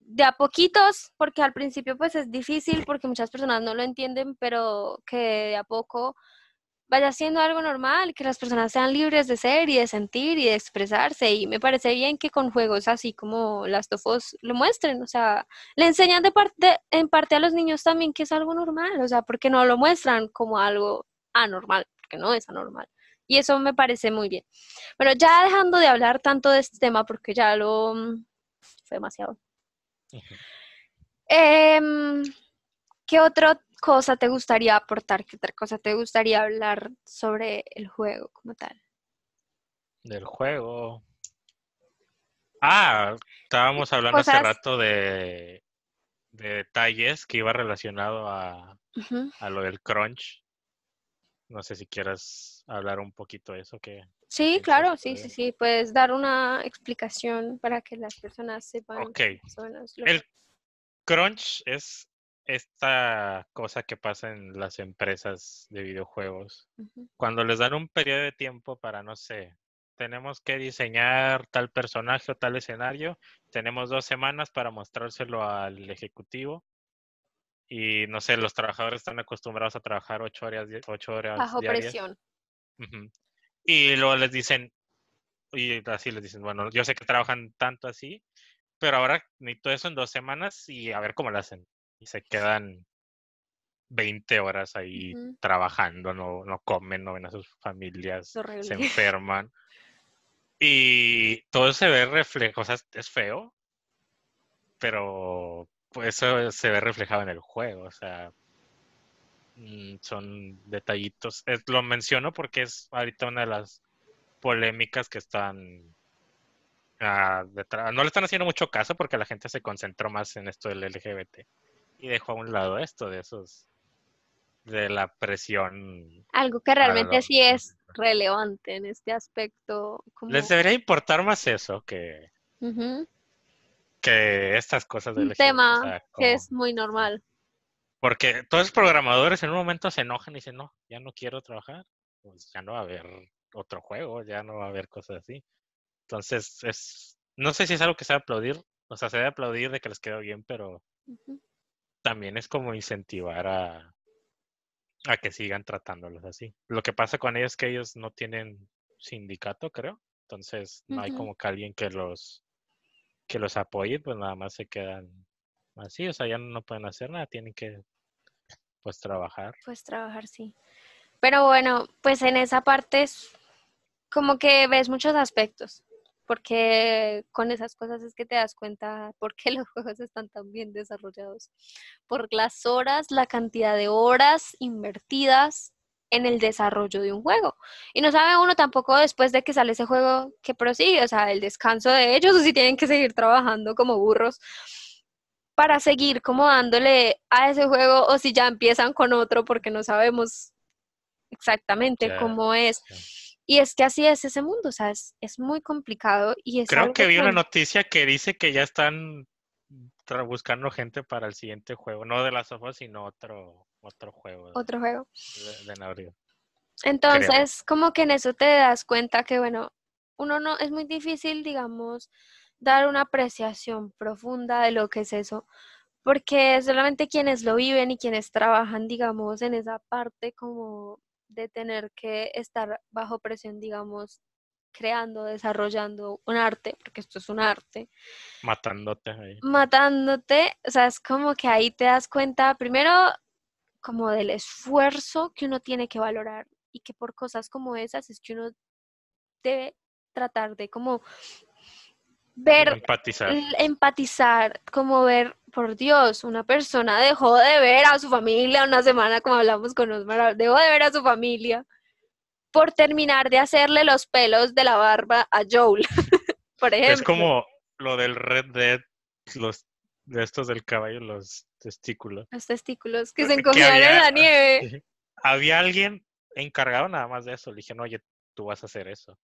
de a poquitos, porque al principio pues es difícil porque muchas personas no lo entienden, pero que de a poco vaya siendo algo normal, que las personas sean libres de ser y de sentir y de expresarse. Y me parece bien que con juegos así como las tofos lo muestren. O sea, le enseñan de parte, en parte a los niños también que es algo normal. O sea, porque no lo muestran como algo anormal, porque no es anormal. Y eso me parece muy bien. Bueno, ya dejando de hablar tanto de este tema, porque ya lo... Mm, fue demasiado. Em, ¿Qué otro cosa te gustaría aportar? ¿Qué otra cosa te gustaría hablar sobre el juego como tal? Del juego. Ah, estábamos hablando hace rato de, detalles que iba relacionado a, lo del crunch. No sé si quieras hablar un poquito de eso. Que, sí, claro, sí, sí, sí. Puedes dar una explicación para que las personas sepan. Ok. El crunch es esta cosa que pasa en las empresas de videojuegos. Cuando les dan un periodo de tiempo para, no sé, tenemos que diseñar tal personaje o tal escenario, tenemos dos semanas para mostrárselo al ejecutivo. Y no sé, los trabajadores están acostumbrados a trabajar ocho horas, ocho horas bajo presión. Y luego les dicen, y así les dicen, bueno, yo sé que trabajan tanto así, pero ahora ni todo eso en dos semanas y a ver cómo lo hacen y se quedan 20 horas ahí trabajando, no, no comen, no ven a sus familias, se enferman. Y todo se ve reflejado, o sea, es feo, pero pues, eso se ve reflejado en el juego, o sea, mm, son detallitos. Es, lo menciono porque es ahorita una de las polémicas que están ah, detrás. No le están haciendo mucho caso porque la gente se concentró más en esto del LGBT y dejó a un lado esto de esos de la presión. Algo que realmente sí es relevante en este aspecto. Les debería importar más eso que, que estas cosas del tema que es muy normal. Porque todos los programadores en un momento se enojan y dicen, no, ya no quiero trabajar, pues ya no va a haber otro juego, ya no va a haber cosas así. Entonces, es, no sé si es algo que se debe aplaudir, o sea, se debe aplaudir de que les quedó bien, pero también es como incentivar a, que sigan tratándolos así. Lo que pasa con ellos es que ellos no tienen sindicato, creo. Entonces no hay como que alguien que los que los apoye, pues nada más se quedan así, o sea, ya no pueden hacer nada, tienen que pues trabajar. Pues trabajar, sí. Pero bueno, pues en esa parte es como que ves muchos aspectos porque con esas cosas es que te das cuenta por qué los juegos están tan bien desarrollados, por las horas, la cantidad de horas invertidas en el desarrollo de un juego. Y no sabe uno tampoco después de que sale ese juego qué prosigue, o sea, el descanso de ellos o si tienen que seguir trabajando como burros para seguir como dándole a ese juego o si ya empiezan con otro porque no sabemos exactamente cómo es. Y es que así es ese mundo, o sea, es, muy complicado y es Creo que vi una noticia que dice que ya están buscando gente para el siguiente juego, no de las ofas sino otro, otro juego. Otro juego. De, Entonces, como que en eso te das cuenta que, bueno, uno no, es muy difícil, digamos, dar una apreciación profunda de lo que es eso, porque solamente quienes lo viven y quienes trabajan, digamos, en esa parte como de tener que estar bajo presión, digamos, creando, desarrollando un arte, porque esto es un arte. Matándote ahí. Matándote, o sea, es como que ahí te das cuenta, primero, como del esfuerzo que uno tiene que valorar y que por cosas como esas es que uno debe tratar de como ver, empatizar. empatizar, como ver, por Dios, una persona dejó de ver a su familia una semana, como hablamos con Osmar, dejó de ver a su familia por terminar de hacerle los pelos de la barba a Joel, por ejemplo. Es como lo del Red Dead, los de estos del caballo, los testículos. Los testículos que se encogieron en la nieve. Había alguien encargado nada más de eso. Le dije, no, oye, tú vas a hacer eso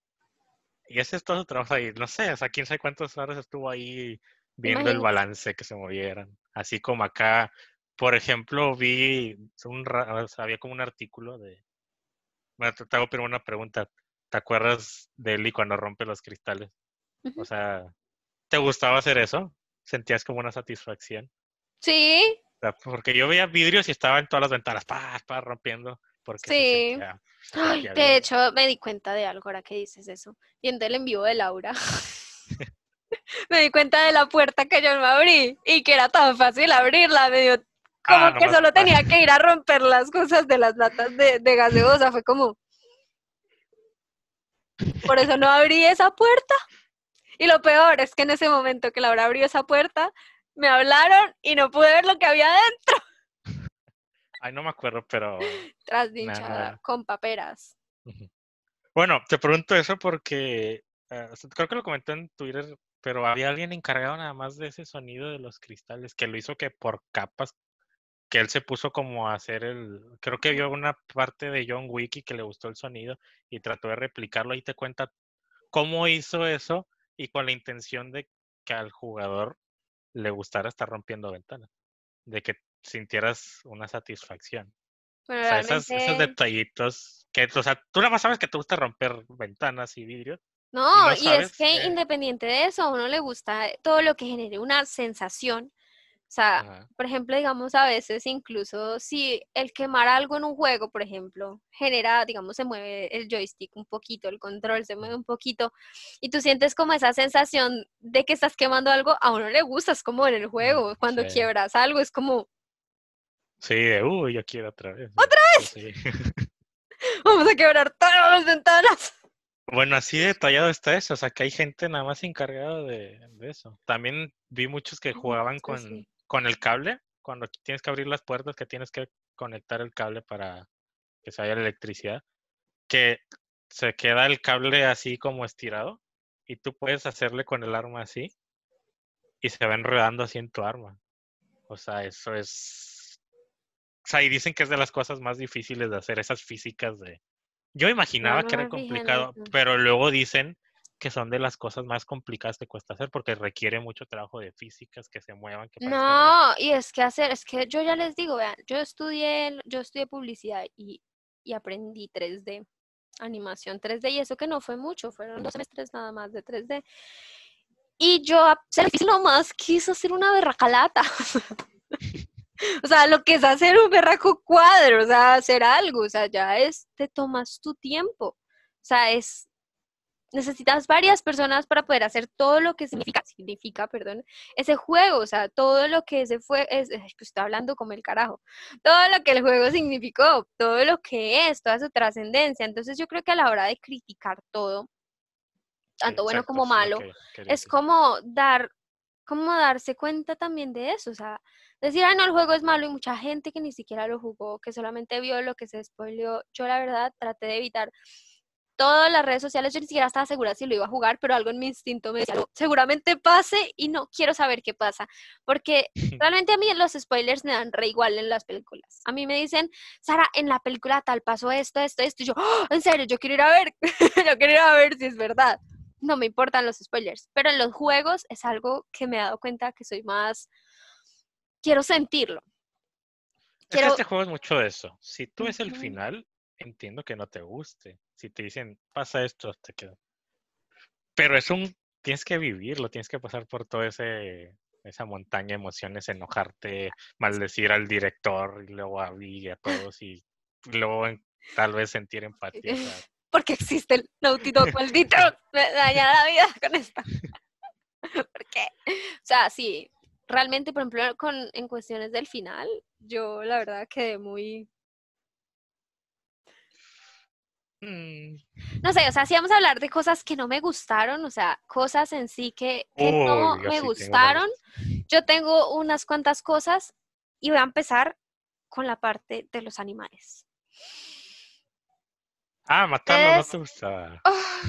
y ese es todo su trabajo ahí. No sé, o sea, quién sabe cuántas horas estuvo ahí viendo el balance que se movieran. Así como acá, por ejemplo, vi, había como un artículo de... Bueno, te, hago primero una pregunta. ¿Te acuerdas de Eli cuando rompe los cristales? O sea, ¿te gustaba hacer eso? ¿Sentías como una satisfacción? Sí. porque yo veía vidrios y estaba en todas las ventanas, pa, pa, rompiendo sí. ¡Ah! de hecho, me di cuenta de algo ahora que dices eso, viendo el envío de Laura. me di cuenta de la puerta que yo no abrí y que era tan fácil abrirla, como ah, que solo tenía que ir a romper las cosas de las latas de, de gaseosa, fue como... Por eso no abrí esa puerta. Y lo peor es que en ese momento que Laura abrió esa puerta, me hablaron y no pude ver lo que había adentro. Ay, no me acuerdo, pero. tras Trasdinchada, con paperas. Bueno, te pregunto eso porque eh, creo que lo comentó en Twitter, pero había alguien encargado nada más de ese sonido de los cristales que lo hizo que por capas, que él se puso como a hacer el. Creo que vio una parte de John Wick y que le gustó el sonido y trató de replicarlo. Ahí te cuenta cómo hizo eso y con la intención de que al jugador le gustara estar rompiendo ventanas. De que sintieras una satisfacción. esos, detallitos que, o sea, tú nada más sabes que te gusta romper ventanas y vidrios. No, y, es que, independiente de eso, a uno le gusta eh, todo lo que genere una sensación. O sea, por ejemplo, digamos a veces incluso si el quemar algo en un juego, por ejemplo, genera, digamos, se mueve el joystick un poquito, el control se mueve un poquito, y tú sientes como esa sensación de que estás quemando algo, a uno le gusta, es como en el juego, cuando quiebras algo, es como, Sí, de uh, yo quiero otra vez. ¿Otra vez? Vamos a quebrar todas las ventanas. Bueno, así detallado está eso, o sea, que hay gente nada más encargada de, eso. También vi muchos que ah, jugaban con, con el cable, cuando tienes que abrir las puertas, que tienes que conectar el cable para que se vaya la electricidad, que se queda el cable así como estirado y tú puedes hacerle con el arma así y se va enredando así en tu arma. O sea, eso es sea, y dicen que es de las cosas más difíciles de hacer, esas físicas de... Yo imaginaba que era complicado, pero luego dicen que son de las cosas más complicadas que cuesta hacer porque requiere mucho trabajo de físicas que se muevan. Que no, y es que hacer, es que yo ya les digo, vean, yo estudié, yo estudié publicidad y, aprendí 3D, animación 3D, y eso que no fue mucho, fueron dos semestres nada más de 3D. Y yo, lo más nomás, quise hacer una berracalata. O sea, lo que es hacer un berraco cuadro, o sea, hacer algo, o sea, ya es, te tomas tu tiempo. O sea, es, necesitas varias personas para poder hacer todo lo que significa, significa, perdón, ese juego, o sea, todo lo que ese fue, es, que pues, estoy hablando como el carajo, todo lo que el juego significó, todo lo que es, toda su trascendencia. Entonces yo creo que a la hora de criticar todo, tanto bueno como malo, es como dar, como darse cuenta también de eso, o sea, decir, ah, no, el juego es malo y mucha gente que ni siquiera lo jugó, que solamente vio lo que se spoileó. Yo la verdad traté de evitar todas las redes sociales, yo ni siquiera estaba segura si lo iba a jugar, pero algo en mi instinto me decía, seguramente pase y no quiero saber qué pasa, porque realmente a mí los spoilers me dan re igual en las películas. A mí me dicen, Sara, en la película tal pasó esto, esto, esto, y yo, ¡Ah! en serio, yo quiero ir a ver, yo quiero ir a ver si es verdad. No me importan los spoilers, pero en los juegos es algo que me he dado cuenta que soy más quiero sentirlo. este juego es mucho eso. Si tú ves el final, entiendo que no te guste. Si te dicen, pasa esto, te quedo. Pero es un, tienes que vivirlo, tienes que pasar por toda esa montaña de emociones, enojarte, maldecir al director y luego a mí y a todos y luego tal vez sentir empatía. Porque existe el nautilus. Dog, maldito, me daña la vida con esto. ¿Por qué? O sea, sí, realmente, por ejemplo, con, en cuestiones del final, yo la verdad quedé muy... Mm. No sé, o sea, si vamos a hablar de cosas que no me gustaron, o sea, cosas en sí que, no me gustaron, yo tengo unas cuantas cosas y voy a empezar con la parte de los animales. Ah, matando no te gustaba. ¡Ah!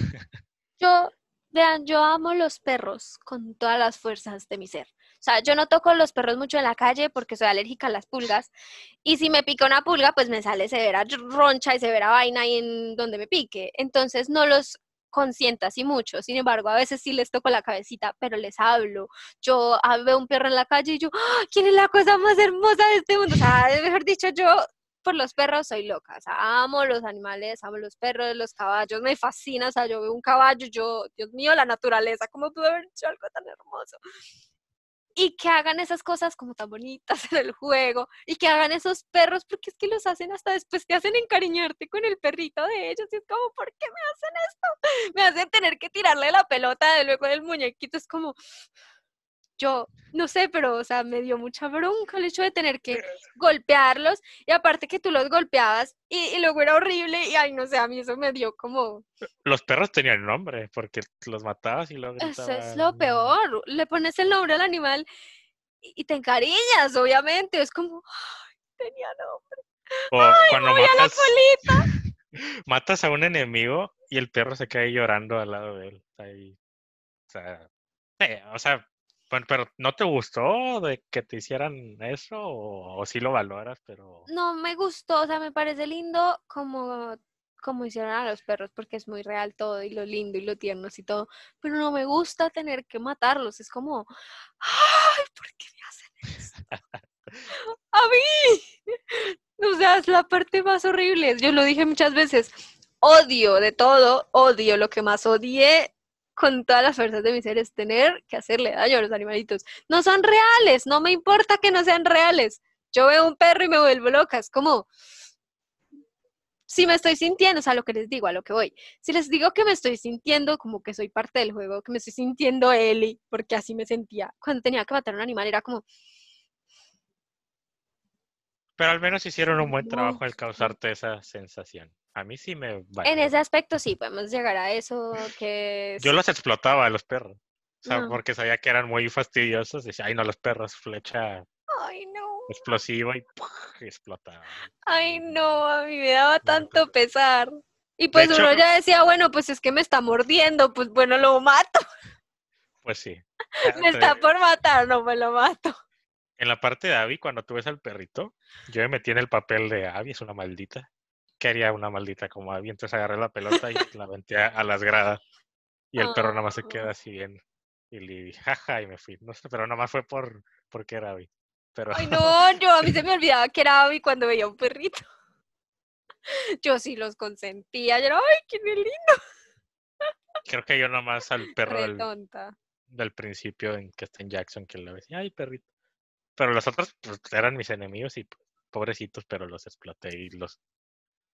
yo, vean, yo amo los perros con todas las fuerzas de mi ser o sea, yo no toco los perros mucho en la calle porque soy alérgica a las pulgas. Y si me pica una pulga, pues me sale severa roncha y severa vaina ahí en donde me pique. Entonces no los consienta así mucho. Sin embargo, a veces sí les toco la cabecita, pero les hablo. Yo ah, veo un perro en la calle y yo, ah, ¿quién es la cosa más hermosa de este mundo? O sea, mejor dicho, yo por los perros soy loca. O sea, amo los animales, amo los perros, los caballos, me fascina. O sea, yo veo un caballo, yo, Dios mío, la naturaleza, ¿cómo pude haber hecho algo tan hermoso? y que hagan esas cosas como tan bonitas en el juego y que hagan esos perros porque es que los hacen hasta después te hacen encariñarte con el perrito de ellos y es como ¿por qué me hacen esto? Me hacen tener que tirarle la pelota de luego del muñequito es como yo no sé, pero, o sea, me dio mucha bronca el hecho de tener que golpearlos y aparte que tú los golpeabas y, luego era horrible y, ay, no sé, a mí eso me dio como... Los perros tenían nombre porque los matabas y luego Eso es lo peor, le pones el nombre al animal y, te encariñas, obviamente, es como, ay, tenía nombre. matas, a la colita. matas a un enemigo y el perro se cae llorando al lado de él. Ahí. O sea, o sea bueno, pero ¿no te gustó de que te hicieran eso o, si sí lo valoras, pero... No, me gustó, o sea, me parece lindo como, como hicieron a los perros porque es muy real todo y lo lindo y lo tierno y todo, pero no me gusta tener que matarlos, es como, ay, ¿por qué me hacen eso! A mí, o sea, es la parte más horrible, yo lo dije muchas veces, odio de todo, odio, lo que más odié con todas las fuerzas de mi ser es tener que hacerle daño a los animalitos. No son reales, no me importa que no sean reales. Yo veo un perro y me vuelvo loca, es como... Si me estoy sintiendo, o sea, lo que les digo, a lo que voy. Si les digo que me estoy sintiendo como que soy parte del juego, que me estoy sintiendo Eli, porque así me sentía. Cuando tenía que matar a un animal era como, pero al menos hicieron un buen trabajo al causarte esa sensación. A mí sí me... En ese aspecto sí, podemos llegar a eso que... Yo los explotaba a los perros. porque sabía que eran muy fastidiosos. Decía, ay no, los perros, flecha... Explosiva y explotaba. Ay no, a mí me daba tanto pesar. Y pues uno ya decía, bueno, pues es que me está mordiendo, pues bueno, lo mato. Pues sí. me está por matar, no me lo mato. En la parte de Abby, cuando tú ves al perrito, yo me metí en el papel de Abby, es una maldita quería una maldita como Abby, Entonces agarré la pelota y la aventé a, las gradas. Y el perro ah, nada más se queda así bien. Y le dije, jaja, y me fui. No sé, pero nada más fue por, porque era Abby. Ay, no, yo a mí se me olvidaba que era Abby cuando veía un perrito. Yo sí los consentía. Yo ay, qué lindo. Creo que yo nada más al perro del, del, principio en que está en Jackson que le decía, ay, perrito. Pero los otros pues, eran mis enemigos y pues, pobrecitos, pero los exploté y los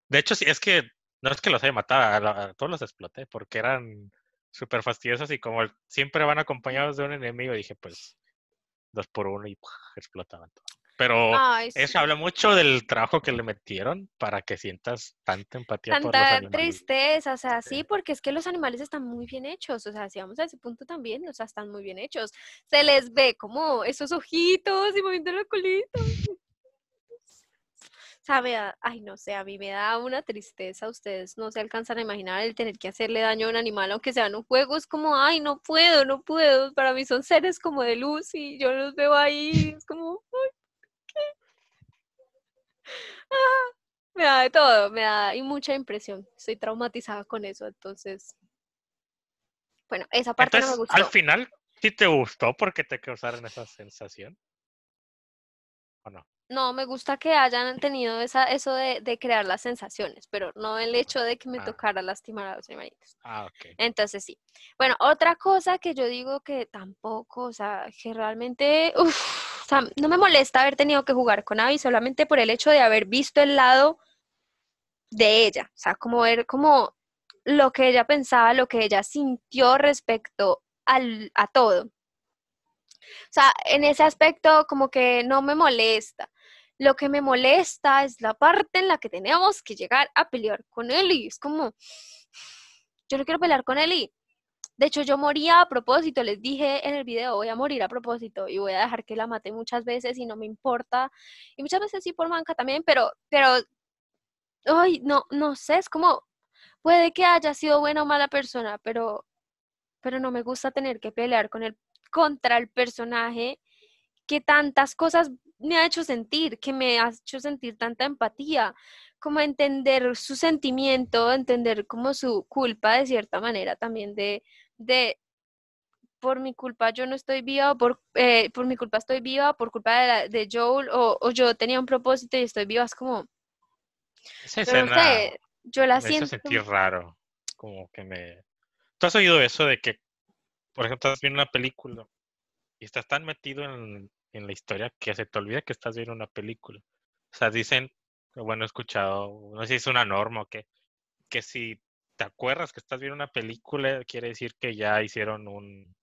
de hecho, sí, es que no es que los haya matado, a, todos los exploté porque eran súper fastidiosos y como siempre van acompañados de un enemigo, dije, pues dos por uno y explotaban todo. Pero eso habla mucho del trabajo que le metieron para que sientas tanta empatía tanta por los animales. tristeza, o sea, sí, porque es que los animales están muy bien hechos, o sea, si vamos a ese punto también, o sea, están muy bien hechos. Se les ve como esos ojitos y moviendo la colita sabe, ay no sé, a mí me da una tristeza, ustedes no se alcanzan a imaginar el tener que hacerle daño a un animal, aunque sea en un juego, es como, ay, no puedo, no puedo, para mí son seres como de luz y yo los veo ahí, es como, ay, ¿qué? Ah, me da de todo, me da y mucha impresión, estoy traumatizada con eso, entonces, bueno, esa parte no me gustó. Al final, ¿sí te gustó porque te causaron esa sensación? ¿O no? no, me gusta que hayan tenido esa, eso de, de crear las sensaciones, pero no el hecho de que me ah. tocara lastimar a los hermanitos. Ah, ok. Entonces sí. Bueno, otra cosa que yo digo que tampoco, o sea, que realmente, uff, o sea, no me molesta haber tenido que jugar con Abby solamente por el hecho de haber visto el lado de ella, o sea, como ver como lo que ella pensaba, lo que ella sintió respecto al, a todo. O sea, en ese aspecto como que no me molesta, lo que me molesta es la parte en la que tenemos que llegar a pelear con él. Y Es como, yo no quiero pelear con él. De hecho, yo moría a propósito, les dije en el video, voy a morir a propósito y voy a dejar que la mate muchas veces y no me importa. Y muchas veces sí por manca también, pero, pero, ay, no, no sé, es como, puede que haya sido buena o mala persona, pero, pero no me gusta tener que pelear con él contra el personaje que tantas cosas me ha hecho sentir, que me ha hecho sentir tanta empatía, como entender su sentimiento, entender como su culpa de cierta manera también de, de por mi culpa yo no estoy viva, por, eh, por mi culpa estoy viva, por culpa de, de Joel, o, yo tenía un propósito y estoy viva, es como... yo la me siento... sentir raro, como que me... ¿Tú has oído eso de que, por ejemplo, estás viendo una película y estás tan metido en en la historia que se te olvida que estás viendo una película. O sea, dicen, bueno, he escuchado, no sé si es una norma o qué, que si te acuerdas que estás viendo una película, quiere decir que ya hicieron un,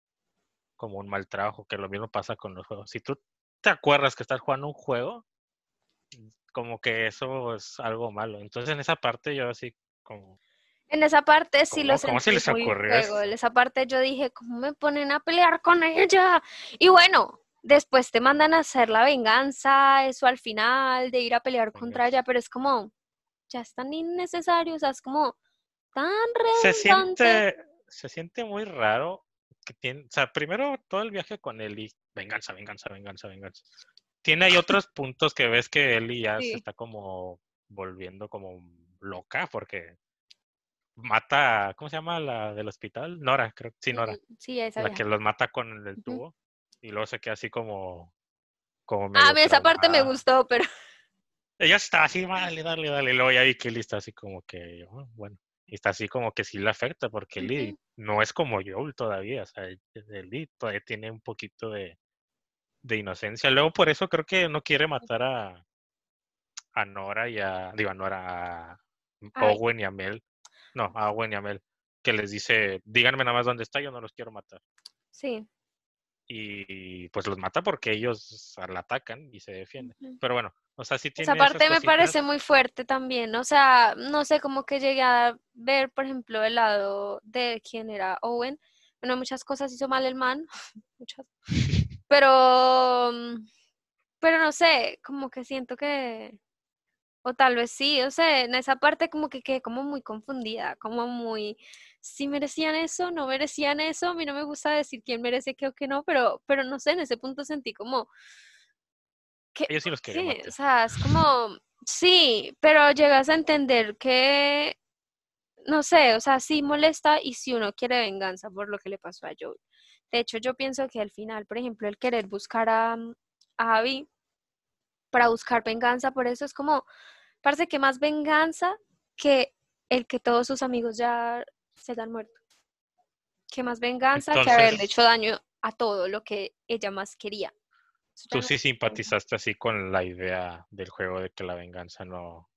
como un mal trabajo, que lo mismo pasa con los juegos. Si tú te acuerdas que estás jugando un juego, como que eso es algo malo. Entonces en esa parte yo así como... En esa parte sí los sentí se les En esa parte yo dije, ¿cómo me ponen a pelear con ella? Y bueno, después te mandan a hacer la venganza, eso al final, de ir a pelear contra ella, pero es como, ya es tan innecesario, o sea, es como tan redundante. Se siente, se siente muy raro que tiene, o sea, primero todo el viaje con Eli, venganza, venganza, venganza, venganza. Tiene ahí otros puntos que ves que Eli ya se está como volviendo como loca porque mata, ¿cómo se llama la del hospital? Nora, creo, sí, Nora. Sí, La que los mata con el tubo y luego se así como... como ah, esa parte me gustó, pero... Ella está así, vale, dale, dale. Y luego ya que está así como que, ah, bueno, está así como que sí le afecta, porque uh no es como Joel todavía, o sea, Lee todavía tiene un poquito de, de inocencia. Luego por eso creo que no quiere matar a, a Nora y a, digo, a Nora, a Owen y a Mel. No, a Owen y a Mel, que les dice, díganme nada más dónde está, yo no los quiero matar. Sí y pues los mata porque ellos la atacan y se defienden. Pero bueno, o sea, sí tiene. Esa parte me parece muy fuerte también. O sea, no sé, cómo que llegué a ver, por ejemplo, el lado de quién era Owen. Bueno, muchas cosas hizo mal el man, muchas. Pero, mm, pero no sé, como que siento que, o tal vez sí, o sea, en esa parte como que quedé como muy confundida, como muy, si merecían eso, no merecían eso, a mí no me gusta decir quién merece qué o qué no, pero, pero no sé, en ese punto sentí como... Que, Ellos sí los O sea, es como, sí, pero llegas a entender que, no sé, o sea, sí molesta y si uno quiere venganza por lo que le pasó a Joel. De hecho, yo pienso que al final, por ejemplo, el querer buscar a, mm, a Abby para buscar venganza, por eso es como, parece que más venganza que el que todos sus amigos ya se dan muerto. Que más venganza que haberle hecho daño a todo lo que ella más quería. Tú sí simpatizaste así con la idea del juego de que la venganza no,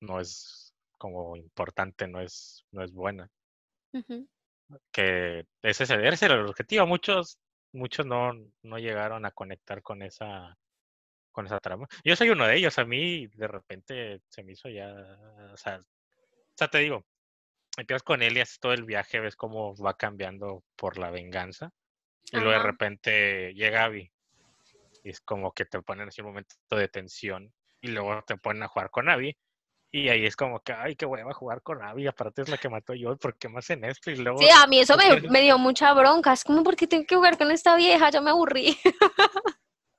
no es como importante, no es, no es buena. Que ese, era el objetivo. Muchos, muchos no, no llegaron a conectar con esa con esa trama. Yo soy uno de ellos, a mí de repente se me hizo ya, o te digo, empiezas con él y haces todo el viaje, ves cómo va cambiando por la venganza. Y luego de repente llega Abby. Y es como que te ponen así un momento de tensión. Y luego te ponen a jugar con Abby. Y ahí es como que, ay, qué a jugar con Abby. Aparte es la que mató yo. ¿Por qué más en esto? Y luego... Sí, a mí eso me, dio mucha bronca. Es como, ¿por qué tengo que jugar con esta vieja? Ya me aburrí.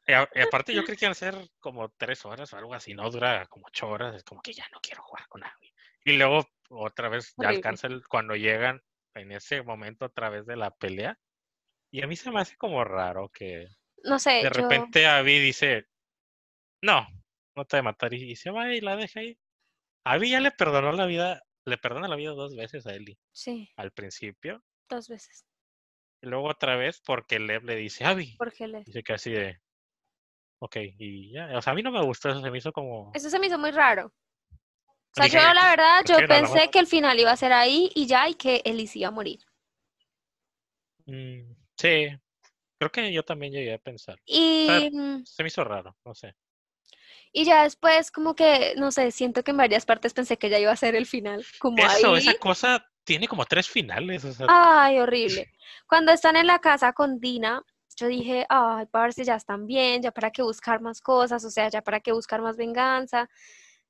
Y, aparte yo creo que iban a ser como tres horas o algo así, no dura como ocho horas, es como que ya no quiero jugar con Abby. Y luego otra vez ya alcanza cuando llegan en ese momento a través de la pelea. Y a mí se me hace como raro que de repente avi Abby dice, no, no te voy a matar y, se va y la deja ahí. Abby ya le perdonó la vida, le perdona la vida dos veces a Ellie. Sí. Al principio. Dos veces. Y luego otra vez porque Lev le dice, Abby. Porque Lev. Dice que así de, ok, y ya. O sea, a mí no me gustó, eso se me hizo como... Eso se me hizo muy raro. O sea, yo la verdad, yo pensé que el final iba a ser ahí y ya, y que Elise iba a morir. Mm, sí, creo que yo también llegué a pensar. Y... Mm, se me hizo raro, no sé. Y ya después, como que, no sé, siento que en varias partes pensé que ya iba a ser el final. Como Eso, esa cosa tiene como tres finales. Ay, horrible. Cuando están en la casa con Dina, yo dije, ay, si ya están bien, ya para qué buscar más cosas, o sea, ya para qué buscar más venganza.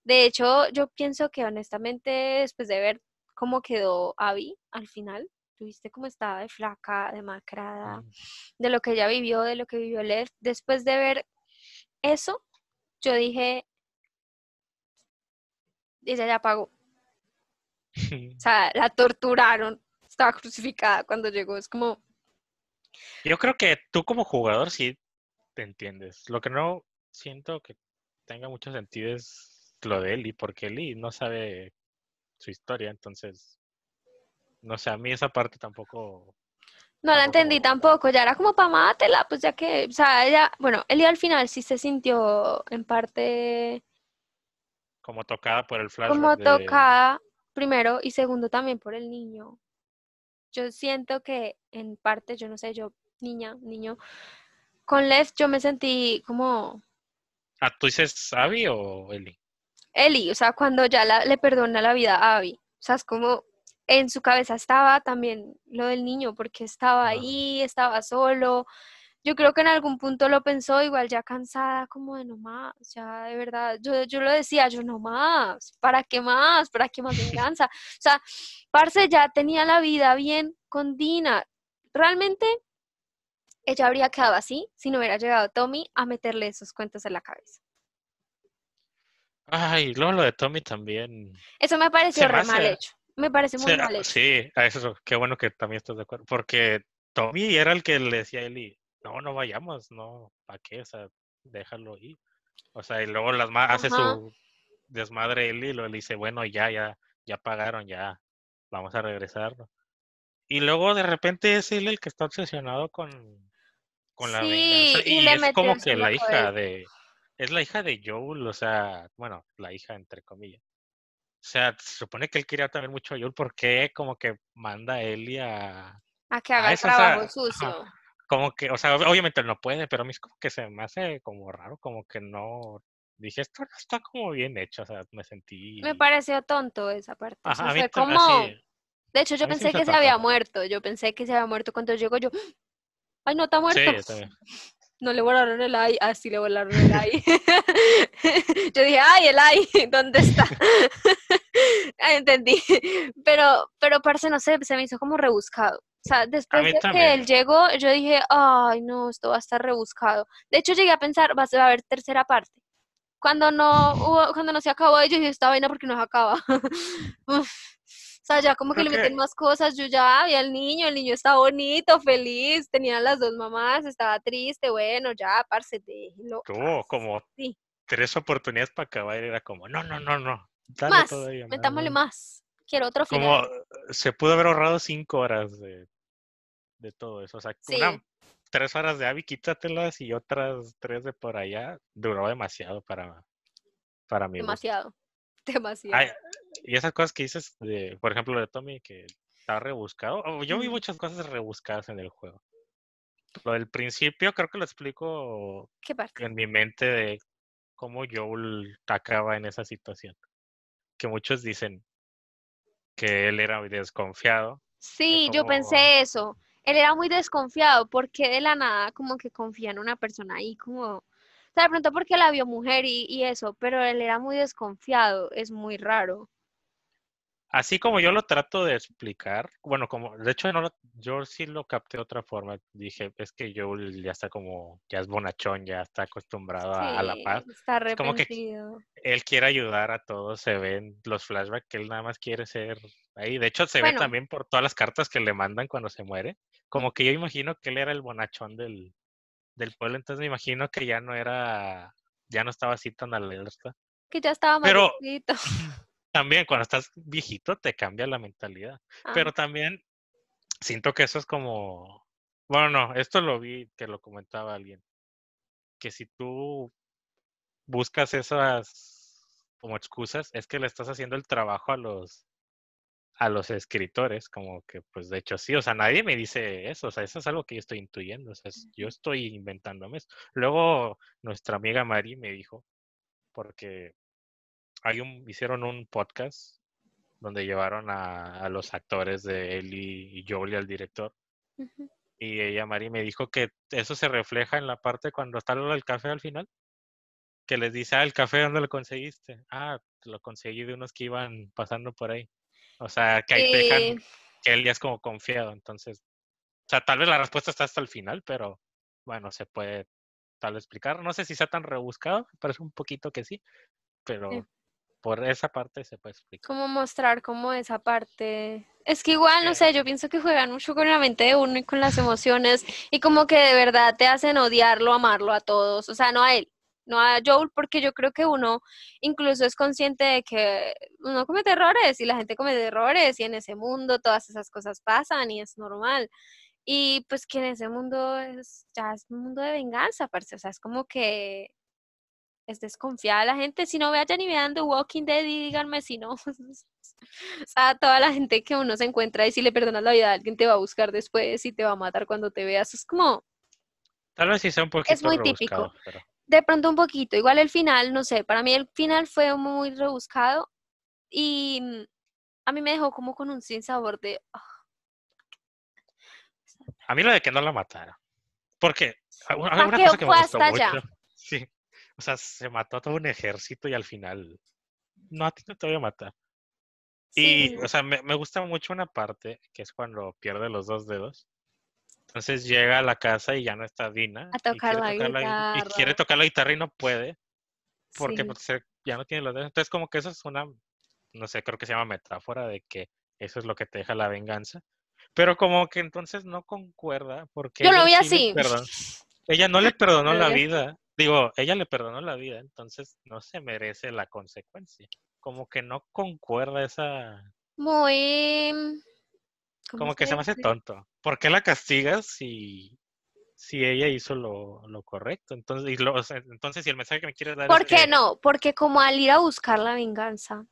De hecho, yo pienso que honestamente, después de ver cómo quedó Abby al final, tuviste cómo estaba de flaca, demacrada, mm. de lo que ella vivió, de lo que vivió Lev, después de ver eso, yo dije, ella ya pagó. o sea, la torturaron, estaba crucificada cuando llegó, es como... Yo creo que tú como jugador sí te entiendes. Lo que no siento que tenga mucho sentido es lo de Eli, porque Eli no sabe su historia, entonces, no sé, a mí esa parte tampoco... No la entendí tampoco, ya era como para pues ya que, o sea, ella, bueno, Eli al final sí se sintió en parte... Como tocada por el flash. Como tocada, primero, y segundo también por el niño. Yo siento que en parte, yo no sé, yo, niña, niño, con Les yo me sentí como... Ah, ¿tú dices Abby o Eli? Eli, o sea, cuando ya le perdona la vida a Abby, o sea, es como en su cabeza estaba también lo del niño, porque estaba ahí, estaba solo. Yo creo que en algún punto lo pensó, igual ya cansada, como de no más, ya de verdad, yo, yo lo decía, yo no más, ¿para qué más? ¿Para qué más venganza? O sea, Parce ya tenía la vida bien con Dina. Realmente ella habría quedado así si no hubiera llegado Tommy a meterle esos cuentos en la cabeza. Ay, luego lo de Tommy también. Eso me pareció re mal hecho. Me parece muy mal hecho. Sí, a eso, qué bueno que también estás de acuerdo. Porque Tommy era el que le decía a Eli, no, no vayamos, no, ¿para qué? O sea, déjalo ir. O sea, y luego las hace su desmadre Eli y le dice, bueno, ya, ya, ya pagaron, ya, vamos a regresar. Y luego de repente es él el que está obsesionado con, con la sí, venganza. y es como que la hija de, es la hija de Joel, o sea, bueno, la hija entre comillas. O sea, se supone que él quería también mucho a Joel, ¿por qué como que manda a a... A que haga trabajo sucio. Como que, o sea, obviamente no puede, pero a mí es como que se me hace como raro, como que no... Dije, esto está como bien hecho, o sea, me sentí... Me pareció tonto esa parte. o sea, como... De hecho, yo pensé que se había muerto, yo pensé que se había muerto cuando llegó yo. Ay, no, está muerto. Sí, no le volaron el AI, ah, le volaron el ay, Yo dije, ay, el ay, ¿dónde está? Ah, entendí. Pero, pero, parce, no sé, se me hizo como rebuscado. O sea, después de que él llegó, yo dije, ay, no, esto va a estar rebuscado. De hecho, llegué a pensar, va a haber tercera parte. Cuando no cuando no se acabó, yo dije, esta vaina porque no se acaba. Uf. O sea, ya como que le meten más cosas. Yo ya vi al niño, el niño estaba bonito, feliz, tenía las dos mamás, estaba triste, bueno, ya, parce, déjelo. Tuvo como tres oportunidades para acabar era como, no, no, no, no. más, metámosle más. Quiero otro final. Como se pudo haber ahorrado cinco horas de, todo eso. O sea, tres horas de Abby, quítatelas y otras tres de por allá. Duró demasiado para, para mí. Demasiado. Demasiado y esas cosas que dices, de, por ejemplo, de Tommy, que está rebuscado. Oh, yo vi muchas cosas rebuscadas en el juego. Lo del principio creo que lo explico en mi mente de cómo Joel acaba en esa situación. Que muchos dicen que él era muy desconfiado. Sí, yo pensé eso. Él era muy desconfiado porque de la nada como que confía en una persona y como... O de pronto porque la vio mujer y eso, pero él era muy desconfiado, es muy raro así como yo lo trato de explicar, bueno, como de hecho no yo sí lo capté de otra forma. Dije, es que yo ya está como, ya es bonachón, ya está acostumbrado a, la paz. Está arrepentido. Como él quiere ayudar a todos, se ven los flashbacks que él nada más quiere ser ahí. De hecho, se ve también por todas las cartas que le mandan cuando se muere. Como que yo imagino que él era el bonachón del, del pueblo, entonces me imagino que ya no era, ya no estaba así tan alerta. Que ya estaba más Pero, También cuando estás viejito te cambia la mentalidad. Ah. Pero también siento que eso es como, bueno, no, esto lo vi que lo comentaba alguien, que si tú buscas esas como excusas, es que le estás haciendo el trabajo a los a los escritores, como que pues de hecho sí, o sea, nadie me dice eso, o sea, eso es algo que yo estoy intuyendo, o sea, yo estoy inventándome eso. Luego nuestra amiga Mari me dijo, porque hicieron un podcast donde llevaron a, los actores de él y, y Jolie al director. Y ella, Mari, me dijo que eso se refleja en la parte cuando está el café al final, que les dice, ah, el café, ¿dónde lo conseguiste? Ah, lo conseguí de unos que iban pasando por ahí. O sea, que ahí te dejan eh. que él ya es como confiado. Entonces, o sea, tal vez la respuesta está hasta el final, pero bueno, se puede tal explicar. No sé si sea tan rebuscado, parece un poquito que sí, pero por esa parte se puede explicar. Como mostrar cómo esa parte. Es que igual, no sé, yo pienso que juegan mucho con la mente de uno y con las emociones y como que de verdad te hacen odiarlo, amarlo a todos, o sea, no a él, no a Joel, porque yo creo que uno incluso es consciente de que uno comete errores y la gente comete errores y en ese mundo todas esas cosas pasan y es normal. Y pues que en ese mundo es, ya es un mundo de venganza, parece. o sea, es como que es desconfiada la gente. Si no, vean ni vean The Walking Dead y díganme si no. o sea, toda la gente que uno se encuentra y si le perdonas la vida alguien te va a buscar después y te va a matar cuando te veas. Es como... Tal vez sí sea un poquito Es muy típico. De pronto un poquito. Igual el final, no sé, para mí el final fue muy rebuscado y mm, a mí me dejó como con un sin sabor de... Ah. A mí lo de que no la matara. Porque... Una, cosa que me sí, o sea, se mató a todo un ejército y al final, no, a ti no te voy a matar. Y, o sea, me, gusta mucho una parte, que es cuando pierde los dos dedos. Entonces llega a la casa y ya no está Dina. A tocar, la guitarra. y quiere tocar la guitarra y no puede, porque pues, ya no tiene los dedos. Entonces, como que eso es una, no sé, creo que se llama metáfora de que eso es lo que te deja la venganza. Pero como que entonces no concuerda, porque... Yo lo vi así. Ella no le perdonó la vida Digo, ella le perdonó la vida, entonces no se merece la consecuencia. Como que no concuerda esa. Muy. Mm, como que se me hace tonto. ¿Por qué la castigas si, si ella hizo lo, correcto? Entonces, y entonces, si el mensaje que me quieres dar. ¿Por qué no? Porque como al ir a buscar la venganza,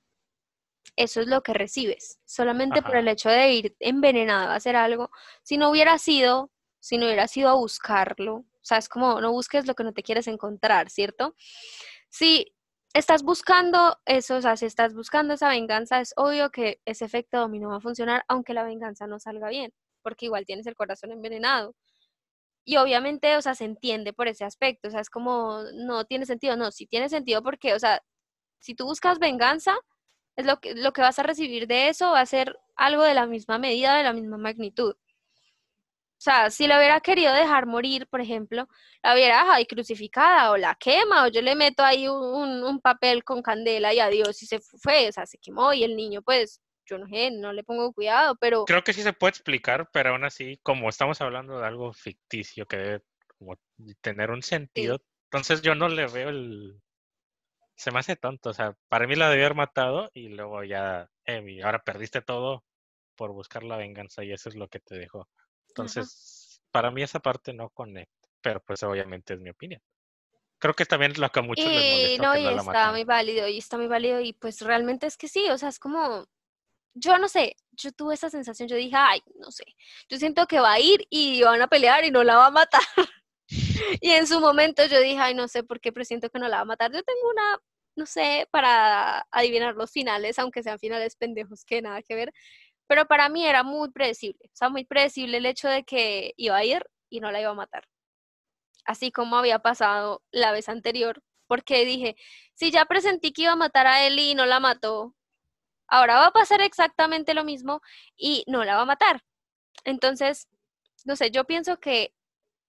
eso es lo que recibes. Solamente por el hecho de ir envenenada a hacer algo. Si no hubiera sido, si no hubiera sido a buscarlo, o sea, es como no busques lo que no te quieres encontrar, ¿cierto? Si estás buscando eso, o sea, si estás buscando esa venganza, es obvio que ese efecto dominó va a funcionar, aunque la venganza no salga bien, porque igual tienes el corazón envenenado. Y obviamente, o sea, se entiende por ese aspecto, o sea, es como, no tiene sentido, no, sí tiene sentido porque, o sea, si tú buscas venganza, es lo que, lo que vas a recibir de eso va a ser algo de la misma medida, de la misma magnitud. O sea, si la hubiera querido dejar morir, por ejemplo, la hubiera crucificada o la quema o yo le meto ahí un, papel con candela y adiós y se fue, o sea, se quemó y el niño pues, yo no sé, no le pongo cuidado, pero... Creo que sí se puede explicar, pero aún así, como estamos hablando de algo ficticio que debe como, tener un sentido, entonces yo no le veo el... Se me hace tonto, o sea, para mí la debió haber matado y luego ya, Emi, ahora perdiste todo por buscar la venganza y eso es lo que te dejó. Entonces, para mí esa parte no conecta, pero pues obviamente es mi opinión. Creo que también es lo que a muchos y, les No, y está muy válido, y está muy válido, y pues realmente es que sí, o sea, es como, yo no sé, yo tuve esa sensación, yo dije, ay, no sé, yo siento que va a ir y van a pelear y no la va a matar. y en su momento yo dije, ay, no sé por qué, pero siento que no la va a matar. Yo tengo una, no sé, para adivinar los finales, aunque sean finales pendejos que nada que ver, pero para mí era muy predecible, o sea, muy predecible el hecho de que iba a ir y no la iba a matar. Así como había pasado la vez anterior, porque dije, si ya presentí que iba a matar a Eli y no la mató, ahora va a pasar exactamente lo mismo y no la va a matar. Entonces, no sé, yo pienso que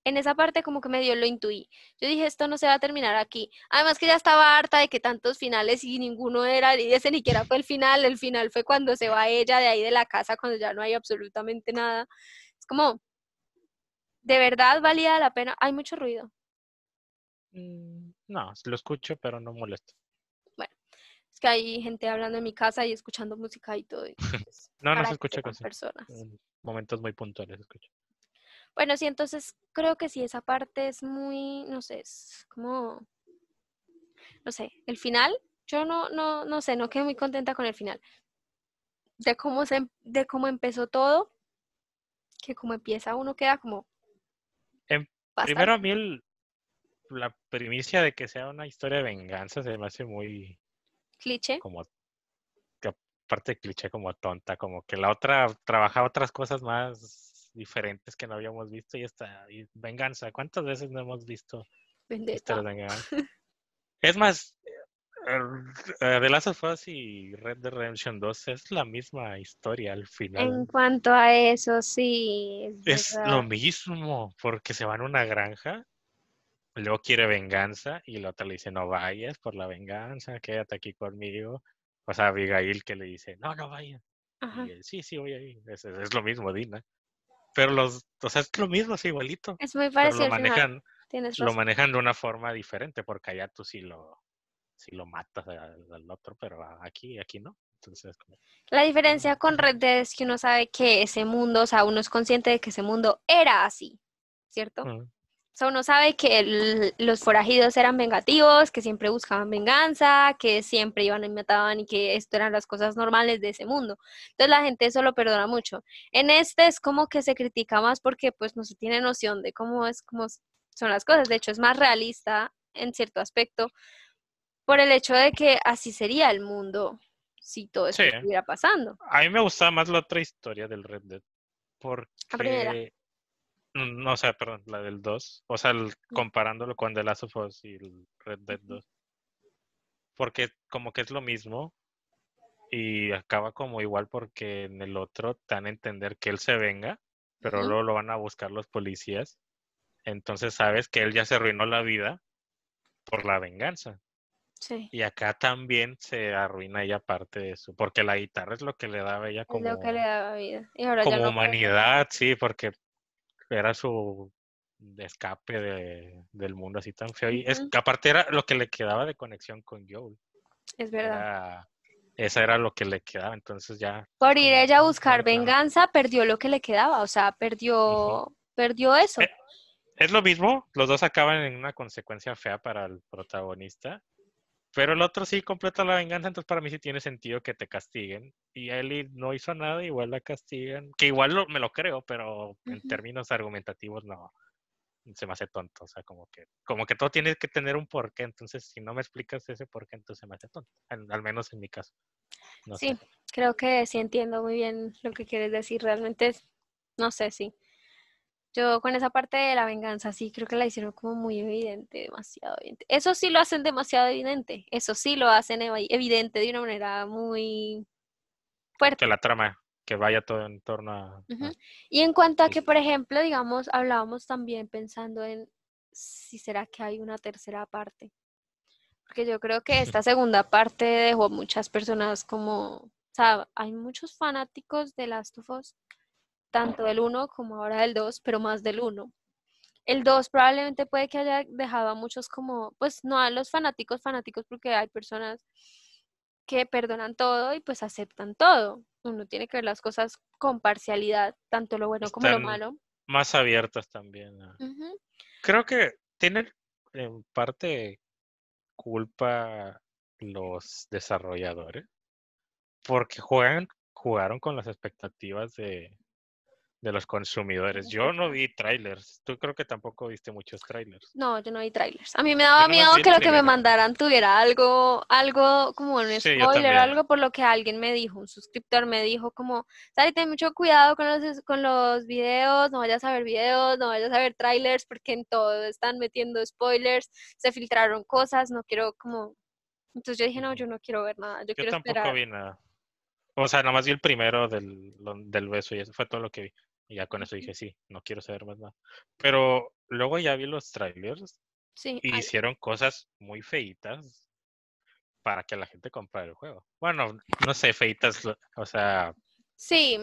en esa parte como que me dio lo intuí. Yo dije, esto no se va a terminar aquí. Además que ya estaba harta de que tantos finales y ninguno era, y ese ni siquiera fue el final, el final fue cuando se va ella de ahí de la casa, cuando ya no hay absolutamente nada. Es como, de verdad valía la pena. Hay mucho ruido. Mm, no, lo escucho, pero no molesto. Bueno, es que hay gente hablando en mi casa y escuchando música y todo. Pues, no, no se escucha con Personas. Mm, momentos muy puntuales escucho. Bueno, sí, entonces creo que sí, esa parte es muy, no sé, es como, no sé, el final, yo no, no, no sé, no quedé muy contenta con el final, de cómo, se, em, de cómo empezó todo, que como empieza uno queda como... Em, primero a mí la primicia de que sea una historia de venganza se me hace muy... Cliché. Como parte cliché como tonta, como que la otra trabaja otras cosas más diferentes que no habíamos visto y esta venganza. ¿Cuántas veces no hemos visto esta venganza? Es más, The eh, Last of Us y Red Dead Redemption 2 es la misma historia al final. En cuanto a eso, sí. Es, lo mismo, porque se van a una granja, luego quiere venganza y la otra le dice, no vayas por la venganza, quédate aquí conmigo. O sea, Abigail que le dice, no, no vayas. sí, sí, voy ahí. es, lo mismo, Dina pero los, o sea, es lo mismo, es igualito. Es muy parecido. Lo manejan, lo manejan de una forma diferente, porque allá tú sí lo, si lo matas al, otro, pero aquí, aquí no. Entonces, La diferencia con Red Dead es que uno sabe que ese mundo, o sea, uno es consciente de que ese mundo era así, ¿cierto? Mm. O sea, uno sabe que los forajidos eran vengativos, que siempre buscaban venganza, que siempre iban y mataban y que esto eran las cosas normales de ese mundo. Entonces la gente eso lo perdona mucho. En este es como que se critica más porque pues no se tiene noción de cómo es cómo son las cosas. De hecho es más realista en cierto aspecto por el hecho de que así sería el mundo si todo eso estuviera pasando. A mí me gusta más la otra historia del Red Dead. Porque... No, perdón, la del 2. O sea, comparándolo con The Last of y el Red Dead 2. Porque como que es lo mismo y acaba como igual porque en el otro tan entender que él se venga, pero luego lo van a buscar los policías. Entonces sabes que él ya se arruinó la vida por la venganza. Sí. Y acá también se arruina ella parte de eso, porque la guitarra es lo que le daba ella como, lo que le daba vida. como humanidad, sí, porque era su escape del mundo así tan feo. Y es, aparte era lo que le quedaba de conexión con Joel. Es verdad. esa era lo que le quedaba, entonces ya. Por ir ella a buscar venganza, perdió lo que le quedaba, o sea, perdió, perdió eso. Eh, es lo mismo, los dos acaban en una consecuencia fea para el protagonista, pero el otro sí completa la venganza, entonces para mí sí tiene sentido que te castiguen. Y él no hizo nada, igual la castigan. Que igual me lo creo, pero en términos argumentativos no. Se me hace tonto. O sea, como que, como que todo tiene que tener un porqué. Entonces, si no me explicas ese porqué, entonces se me hace tonto. Al, menos en mi caso. sí, creo que sí entiendo muy bien lo que quieres decir. Realmente, no sé, sí. Yo con esa parte de la venganza sí creo que la hicieron como muy evidente, demasiado evidente. Eso sí lo hacen demasiado evidente, eso sí lo hacen evidente de una manera muy fuerte. Que la trama, que vaya todo en torno a... Y en cuanto a que, por ejemplo, digamos, hablábamos también pensando en si será que hay una tercera parte. Porque yo creo que esta segunda parte dejó muchas personas como, o sea, hay muchos fanáticos de Last of Us tanto del 1 como ahora del 2, pero más del 1. El 2 probablemente puede que haya dejado a muchos como, pues no a los fanáticos fanáticos, porque hay personas que perdonan todo y pues aceptan todo. Uno tiene que ver las cosas con parcialidad, tanto lo bueno como lo malo. Más abiertas también. Creo que tienen en parte culpa los desarrolladores, porque juegan, jugaron con las expectativas de, de los consumidores. Yo no vi trailers. Tú creo que tampoco viste muchos trailers. No, yo no vi trailers. A mí me daba miedo que lo que me mandaran tuviera algo, algo como un spoiler, algo por lo que alguien me dijo, un suscriptor me dijo como, ten mucho cuidado con los, con los videos, no vayas a ver videos, no vayas a ver trailers, porque en todo están metiendo spoilers, se filtraron cosas, no quiero como... Entonces yo dije, no, yo no quiero ver nada, yo, tampoco vi nada. O sea, nada más vi el primero del beso y eso fue todo lo que vi. Y ya con eso dije, sí, no quiero saber más nada. Pero luego ya vi los trailers y hicieron cosas muy feitas para que la gente comprara el juego. Bueno, no sé, feitas, o sea... Sí.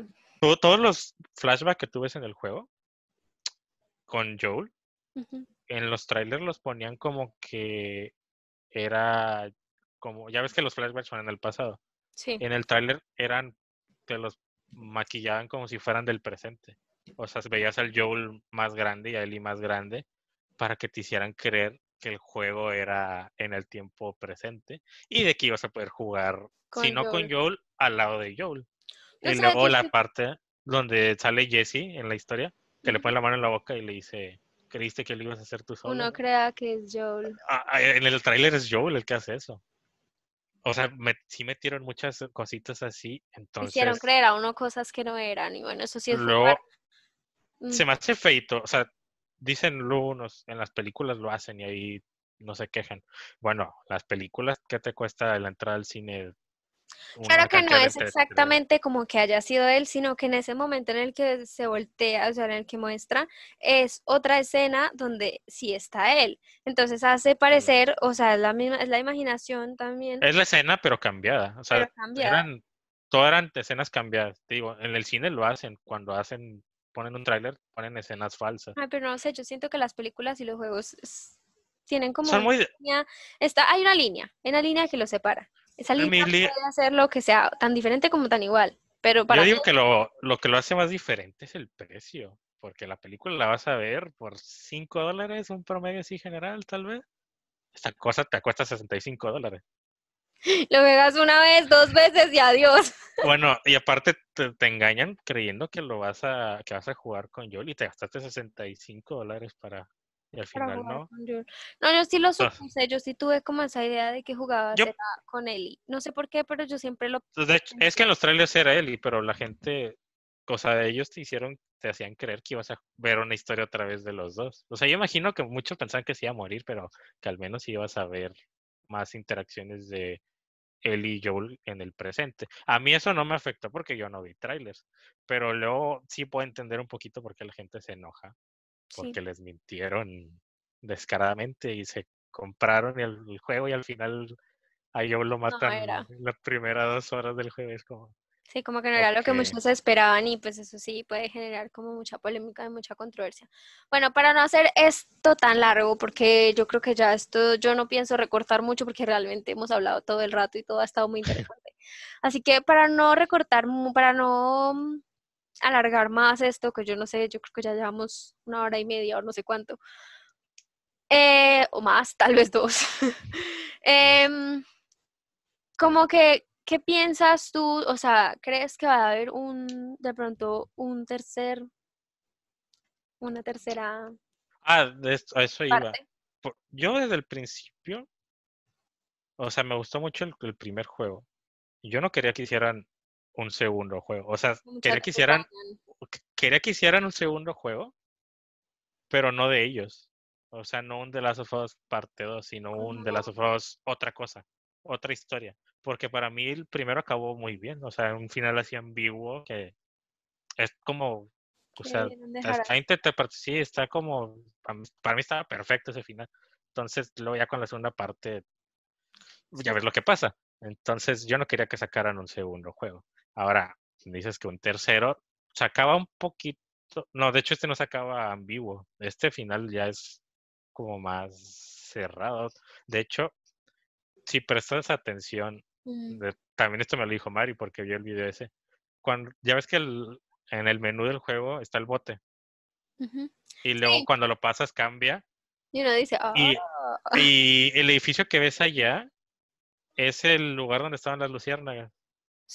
todos los flashbacks que tuves en el juego con Joel, en los trailers los ponían como que era como, ya ves que los flashbacks son en el pasado. Sí. En el trailer eran de los maquillaban como si fueran del presente. O sea, veías al Joel más grande y a Ellie más grande para que te hicieran creer que el juego era en el tiempo presente y de que ibas a poder jugar, si no con Joel, al lado de Joel. y luego la parte donde sale Jesse en la historia, que le pone la mano en la boca y le dice, creíste que él ibas a ser tu solo. Uno crea que es Joel. en el tráiler es Joel el que hace eso o sea, sí metieron muchas cositas así, entonces... Hicieron creer a uno cosas que no eran, y bueno, eso sí es... Luego, se mm. me hace feito, o sea, dicen unos, en las películas lo hacen y ahí no se quejan. Bueno, las películas, ¿qué te cuesta la entrada al cine? Claro que no es exactamente como que haya sido él, sino que en ese momento en el que se voltea, o sea, en el que muestra, es otra escena donde sí está él. Entonces hace parecer, o sea, es la misma, es la imaginación también. Es la escena, pero cambiada. O sea, Eran, todas eran escenas cambiadas. digo, en el cine lo hacen, cuando hacen, ponen un tráiler, ponen escenas falsas. pero no sé, yo siento que las películas y los juegos tienen como una línea, está, hay una línea, hay una línea que los separa esa puede hacer lo que sea tan diferente como tan igual. Pero para Yo digo que lo, que lo hace más diferente es el precio, porque la película la vas a ver por 5 dólares, un promedio así general, tal vez. Esta cosa te cuesta 65 dólares. Lo pegas una vez, dos veces y adiós. Bueno, y aparte te, engañan creyendo que lo vas a, que vas a jugar con Yoli y te gastaste 65 dólares para final, ¿no? No, yo sí lo ah. supuse, yo sí tuve como esa idea de que jugabas con Ellie. No sé por qué, pero yo siempre lo... Pues, es que en los trailers era Ellie, pero la gente, cosa de ellos, te hicieron, te hacían creer que ibas a ver una historia a través de los dos. O sea, yo imagino que muchos pensaban que se iba a morir, pero que al menos ibas a ver más interacciones de Ellie y Joel en el presente. A mí eso no me afectó porque yo no vi trailers, pero luego sí puedo entender un poquito por qué la gente se enoja porque les mintieron descaradamente y se compraron el, juego y al final a Joe lo matan las primeras dos horas del jueves. como, sí, como que no era lo que muchos esperaban y pues eso sí puede generar como mucha polémica y mucha controversia. Bueno, para no hacer esto tan largo, porque yo creo que ya esto, yo no pienso recortar mucho porque realmente hemos hablado todo el rato y todo ha estado muy interesante. Así que para no recortar, para no alargar más esto, que yo no sé, yo creo que ya llevamos una hora y media o no sé cuánto, eh, o más, tal vez dos. Em, como que, ¿qué piensas tú? O sea, ¿crees que va a haber un, de pronto, un tercer, una tercera... Ah, a eso iba. yo desde el principio, o sea, me gustó mucho el, primer juego. y Yo no quería que hicieran un segundo juego. O sea, quería que, hicieran, quería que hicieran un segundo juego, pero no de ellos. O sea, no un The Last of Us parte 2, sino un de The Last of Us otra cosa, otra historia. Porque para mí el primero acabó muy bien. O sea, un final así ambiguo que es como. O sea, está, está, sí, está como. Para mí estaba perfecto ese final. Entonces, luego ya con la segunda parte, ya ves lo que pasa. Entonces, yo no quería que sacaran un segundo juego. Ahora, dices que un tercero sacaba un poquito, no, de hecho este no sacaba ambiguo, este final ya es como más cerrado. De hecho, si prestas atención, mm. también esto me lo dijo Mari porque vio el video ese, cuando, ya ves que en el menú del juego está el bote y luego cuando lo pasas cambia. Y uno dice, y, oh". y el edificio que ves allá es el lugar donde estaban las luciérnagas.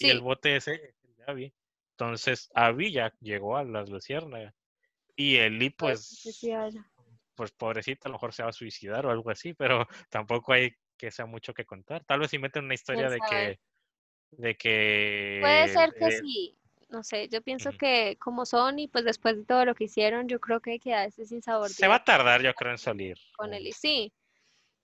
Y el bote ese es el de Abby. Entonces, Abby ya llegó a las luciérnagas. Y Eli, pues. Pues, pues pobrecita, a lo mejor se va a suicidar o algo así, pero tampoco hay que sea mucho que contar. Tal vez si meten una historia de que, de que. Puede ser que eh, sí. No sé, yo pienso que como son y pues después de todo lo que hicieron, yo creo que queda ese sin sabor. Se va a tardar, yo creo, en salir. Con Eli, sí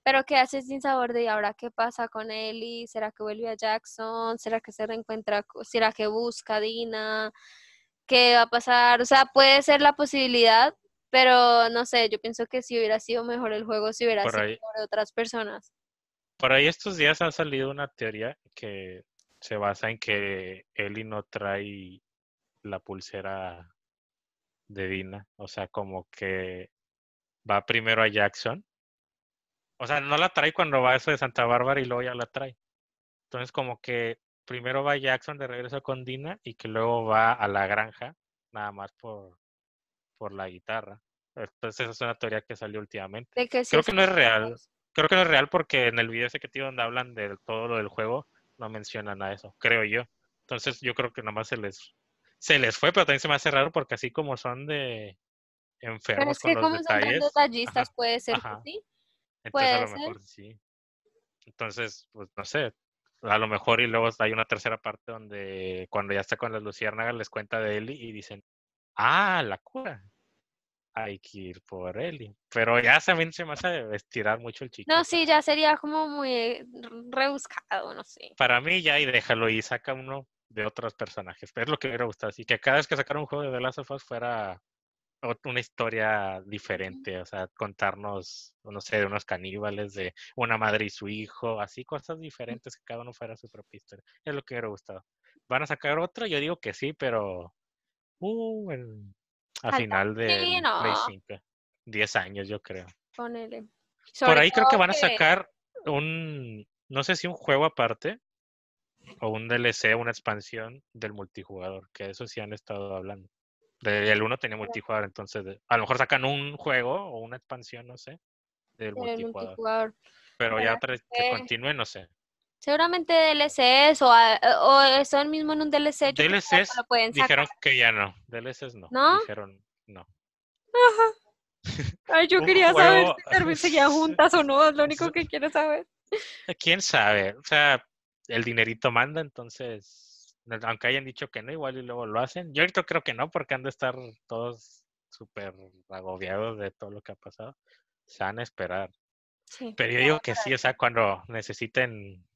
pero qué hace sin sabor de ahora qué pasa con Ellie, será que vuelve a Jackson, será que se reencuentra, será que busca a Dina, qué va a pasar, o sea, puede ser la posibilidad, pero no sé, yo pienso que si hubiera sido mejor el juego, si hubiera sido mejor otras personas. Por ahí estos días ha salido una teoría que se basa en que Ellie no trae la pulsera de Dina, o sea, como que va primero a Jackson o sea, no la trae cuando va eso de Santa Bárbara y luego ya la trae. Entonces, como que primero va Jackson de regreso con Dina y que luego va a la granja, nada más por, por la guitarra. Entonces, esa es una teoría que salió últimamente. Creo que no es real. Creo que no es real porque en el video ese que donde hablan de todo lo del juego, no mencionan a eso, creo yo. Entonces yo creo que nada más se les, se les fue, pero también se me hace raro porque así como son de enfermos. Pero es que como son tan detallistas, puede ser que sí. Entonces, a lo mejor sí. Entonces, pues no sé. A lo mejor, y luego hay una tercera parte donde cuando ya está con las luciérnagas les cuenta de Eli y dicen, ah, la cura. Hay que ir por Eli. Pero ya también se me hace estirar mucho el chico. No, sí, ya sería como muy eh, rebuscado, no sé. Para mí ya, y déjalo y saca uno de otros personajes. Es lo que me hubiera gustado. Así que cada vez que sacaron un juego de The Last of Us fuera una historia diferente, o sea, contarnos, no sé, de unos caníbales, de una madre y su hijo, así cosas diferentes que cada uno fuera su propia historia. Es lo que me hubiera gustado. ¿Van a sacar otra? Yo digo que sí, pero uh, al final de sí, 10 años, yo creo. Ponele. Por ahí creo que van a sacar un, no sé si un juego aparte o un DLC, una expansión del multijugador, que de eso sí han estado hablando el 1 tenía multijugador, entonces a lo mejor sacan un juego o una expansión, no sé, del multijugador. Pero ya que continúe, no sé. Seguramente DLCs o, ah, o eso mismo en un DLC. DLCs lo pueden dijeron que ya no. DLCs no. Dijeron no. Ay, yo quería saber si ya juntas o no, es lo único que quiero saber. Eh, ¿Quién sabe? O sea, el dinerito manda, entonces aunque hayan dicho que no, igual y luego lo hacen. Yo ahorita creo que no, porque han de estar todos súper agobiados de todo lo que ha pasado. Se van a esperar. Pero yo digo que sí, o sea, cuando necesiten,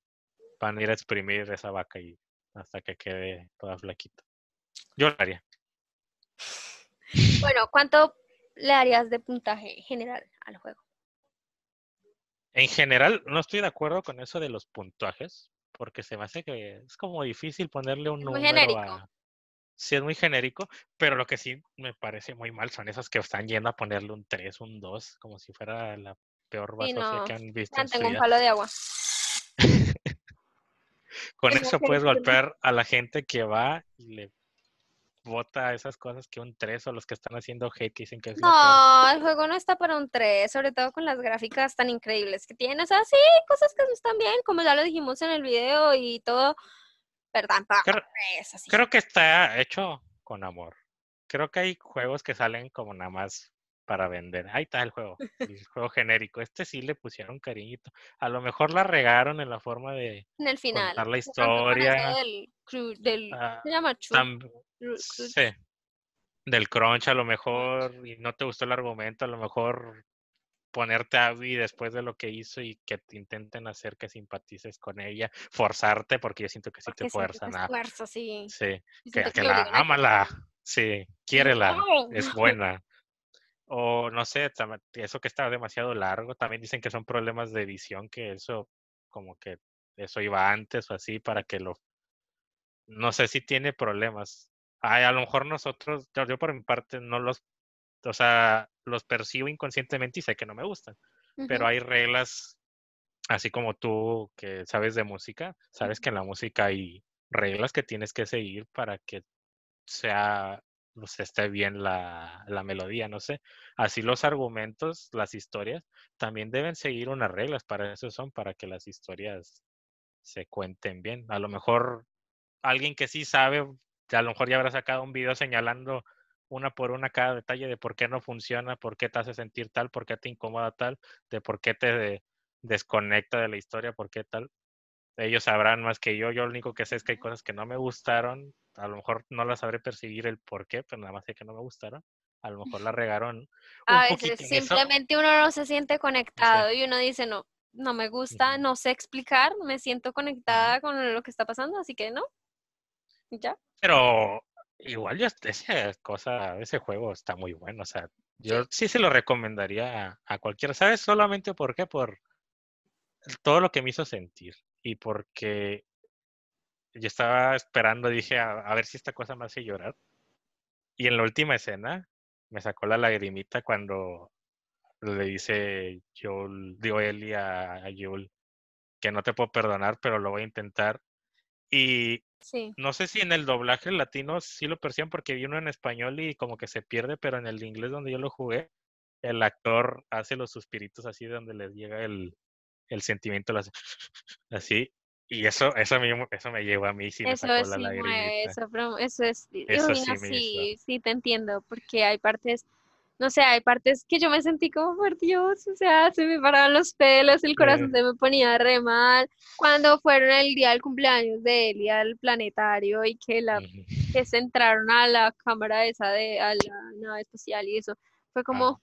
van a ir a exprimir esa vaca y hasta que quede toda flaquita. Yo lo haría. Bueno, ¿cuánto le harías de puntaje general al juego? En general, no estoy de acuerdo con eso de los puntajes, porque se me hace que es como difícil ponerle un número. Muy genérico. Sí, es muy genérico, pero lo que sí me parece muy mal son esas que están yendo a ponerle un 3, un 2, como si fuera la peor basura que han visto. en un palo de agua. Con eso puedes golpear a la gente que va y le bota esas cosas que un 3 o los que están haciendo hate que dicen que es No, el juego no está para un 3, sobre todo con las gráficas tan increíbles que tiene. O sea, sí, cosas que no están bien, como ya lo dijimos en el video y todo. Perdón, creo, así. creo que está hecho con amor. Creo que hay juegos que salen como nada más para vender. Ahí está el juego, el juego genérico. Este sí le pusieron cariñito. A lo mejor la regaron en la forma de en el final, contar la historia. Del, crew, ah, del crunch a lo mejor, y no te gustó el argumento, a lo mejor ponerte a Abby después de lo que hizo y que te intenten hacer que simpatices con ella, forzarte, porque yo siento que sí te fuerza nada. sí. sí. Que, la, amala. sí, quiérela, es buena. O no sé, eso que está demasiado largo. También dicen que son problemas de visión, que eso, como que eso iba antes o así, para que lo. No sé si tiene problemas. Ay, a lo mejor nosotros, yo, por mi parte no los. O sea, los percibo inconscientemente y sé que no me gustan. Pero hay reglas, así como tú que sabes de música, sabes que en la música hay reglas que tienes que seguir para que sea pues, esté bien la, la, melodía, no sé. Así los argumentos, las historias, también deben seguir unas reglas, para eso son, para que las historias se cuenten bien. A lo mejor alguien que sí sabe, a lo mejor ya habrá sacado un video señalando una por una cada detalle de por qué no funciona, por qué te hace sentir tal, por qué te incomoda tal, de por qué te desconecta de la historia, por qué tal ellos sabrán más que yo. Yo lo único que sé es que hay cosas que no me gustaron. A lo mejor no las sabré percibir el por qué, pero nada más sé que no me gustaron. A lo mejor la regaron. a veces simplemente uno no se siente conectado y uno dice, no, no me gusta, no sé explicar, me siento conectada con lo que está pasando, así que no. Ya. Pero igual yo, esa cosa, ese juego está muy bueno. O sea, yo sí se lo recomendaría a cualquiera. ¿Sabes solamente por qué? Por todo lo que me hizo sentir y porque yo estaba esperando, dije, a, ver si esta cosa me hace llorar. Y en la última escena me sacó la lagrimita cuando le dice Joel, dio Eli a, a Joel, que no te puedo perdonar, pero lo voy a intentar. Y no sé si en el doblaje latino sí lo perciben, porque vi uno en español y como que se pierde, pero en el inglés donde yo lo jugué, el actor hace los suspiritos así donde les llega el, el sentimiento lo así. Y eso, eso, mismo, eso me llevó a mí, sí eso es sí eso, es, eso sí, te entiendo, porque hay partes, no sé, hay partes que yo me sentí como, por Dios, o sea, se me paraban los pelos, el corazón se me ponía re mal, cuando fueron el día del cumpleaños de él y al planetario y que, la, que se entraron a la cámara esa de, a la nave espacial y eso, fue ah. como...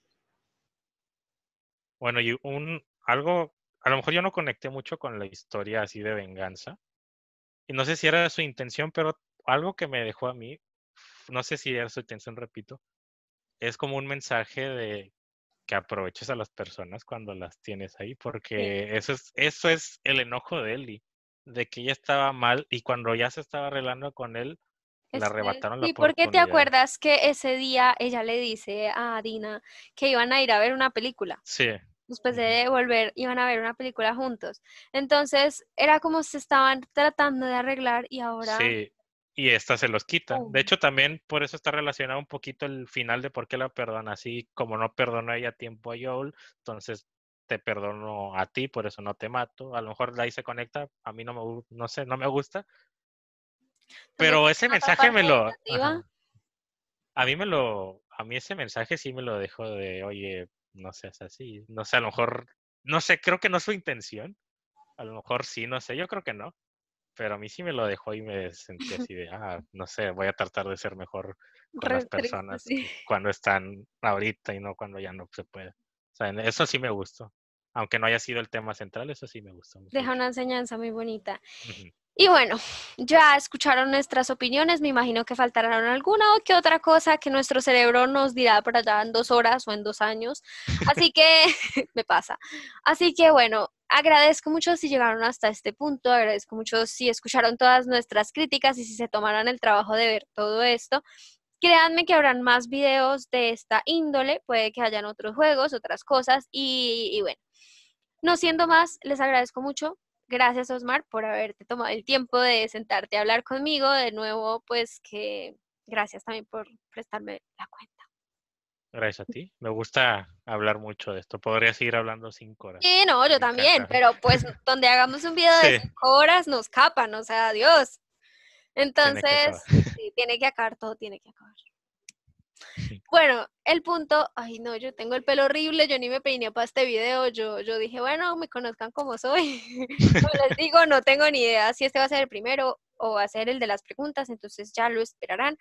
Bueno, y un, algo a lo mejor yo no conecté mucho con la historia así de venganza. Y no sé si era su intención, pero algo que me dejó a mí, no sé si era su intención, repito, es como un mensaje de que aproveches a las personas cuando las tienes ahí, porque eso, es, eso es el enojo de Ellie, de que ella estaba mal y cuando ya se estaba arreglando con él, la arrebataron la ¿Y por qué te acuerdas que ese día ella le dice a Dina que iban a ir a ver una película? Sí después de volver iban a ver una película juntos. Entonces era como se estaban tratando de arreglar y ahora... Sí, y esta se los quita. De hecho también por eso está relacionado un poquito el final de por qué la perdona. Así como no perdonó ella tiempo a Joel, entonces te perdono a ti, por eso no te mato. A lo mejor ahí se conecta, a mí no me, no sé, no me gusta. Pues Pero ese mensaje me lo... A mí me lo... A mí ese mensaje sí me lo dejó de, oye, no seas así. No sé, a lo mejor, no sé, creo que no es su intención. A lo mejor sí, no sé, yo creo que no. Pero a mí sí me lo dejó y me sentí así de, ah, no sé, voy a tratar de ser mejor con las personas cuando están ahorita y no cuando ya no se puede. O sea, eso sí me gustó aunque no haya sido el tema central, eso sí me gustó. Deja una enseñanza muy bonita. Y bueno, ya escucharon nuestras opiniones, me imagino que faltarán alguna o que otra cosa que nuestro cerebro nos dirá por allá en dos horas o en dos años. Así que me pasa. Así que bueno, agradezco mucho si llegaron hasta este punto, agradezco mucho si escucharon todas nuestras críticas y si se tomaron el trabajo de ver todo esto. Créanme que habrán más videos de esta índole, puede que hayan otros juegos, otras cosas y bueno. No siendo más, les agradezco mucho Gracias, Osmar, por haberte tomado el tiempo de sentarte a hablar conmigo. De nuevo, pues que gracias también por prestarme la cuenta. Gracias a ti. Me gusta hablar mucho de esto. Podría seguir hablando cinco horas. Sí, no, yo también, pero pues donde hagamos un video de cinco horas nos capan, o sea, adiós. Entonces, sí, tiene que acabar todo, tiene que acabar. Bueno, el punto, ay no, yo tengo el pelo horrible, yo ni me peiné para este video, yo, yo dije, bueno, me conozcan como soy. como les digo, no tengo ni idea si este va a ser el primero o va a ser el de las preguntas, entonces ya lo esperarán.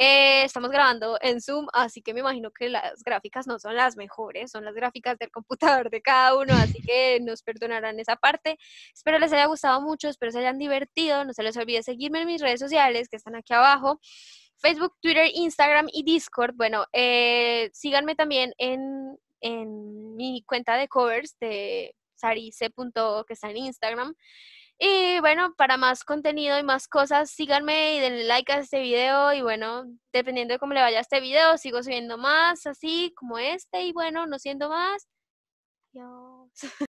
Eh, estamos grabando en Zoom, así que me imagino que las gráficas no son las mejores, son las gráficas del computador de cada uno, así que nos perdonarán esa parte. Espero les haya gustado mucho, espero se hayan divertido, no se les olvide seguirme en mis redes sociales que están aquí abajo. Facebook, Twitter, Instagram y Discord. Bueno, eh, síganme también en, mi cuenta de covers de sarice. que está en Instagram. Y bueno, para más contenido y más cosas, síganme y denle like a este video. Y bueno, dependiendo de cómo le vaya a este video, sigo subiendo más así como este. Y bueno, no siendo más. Adiós.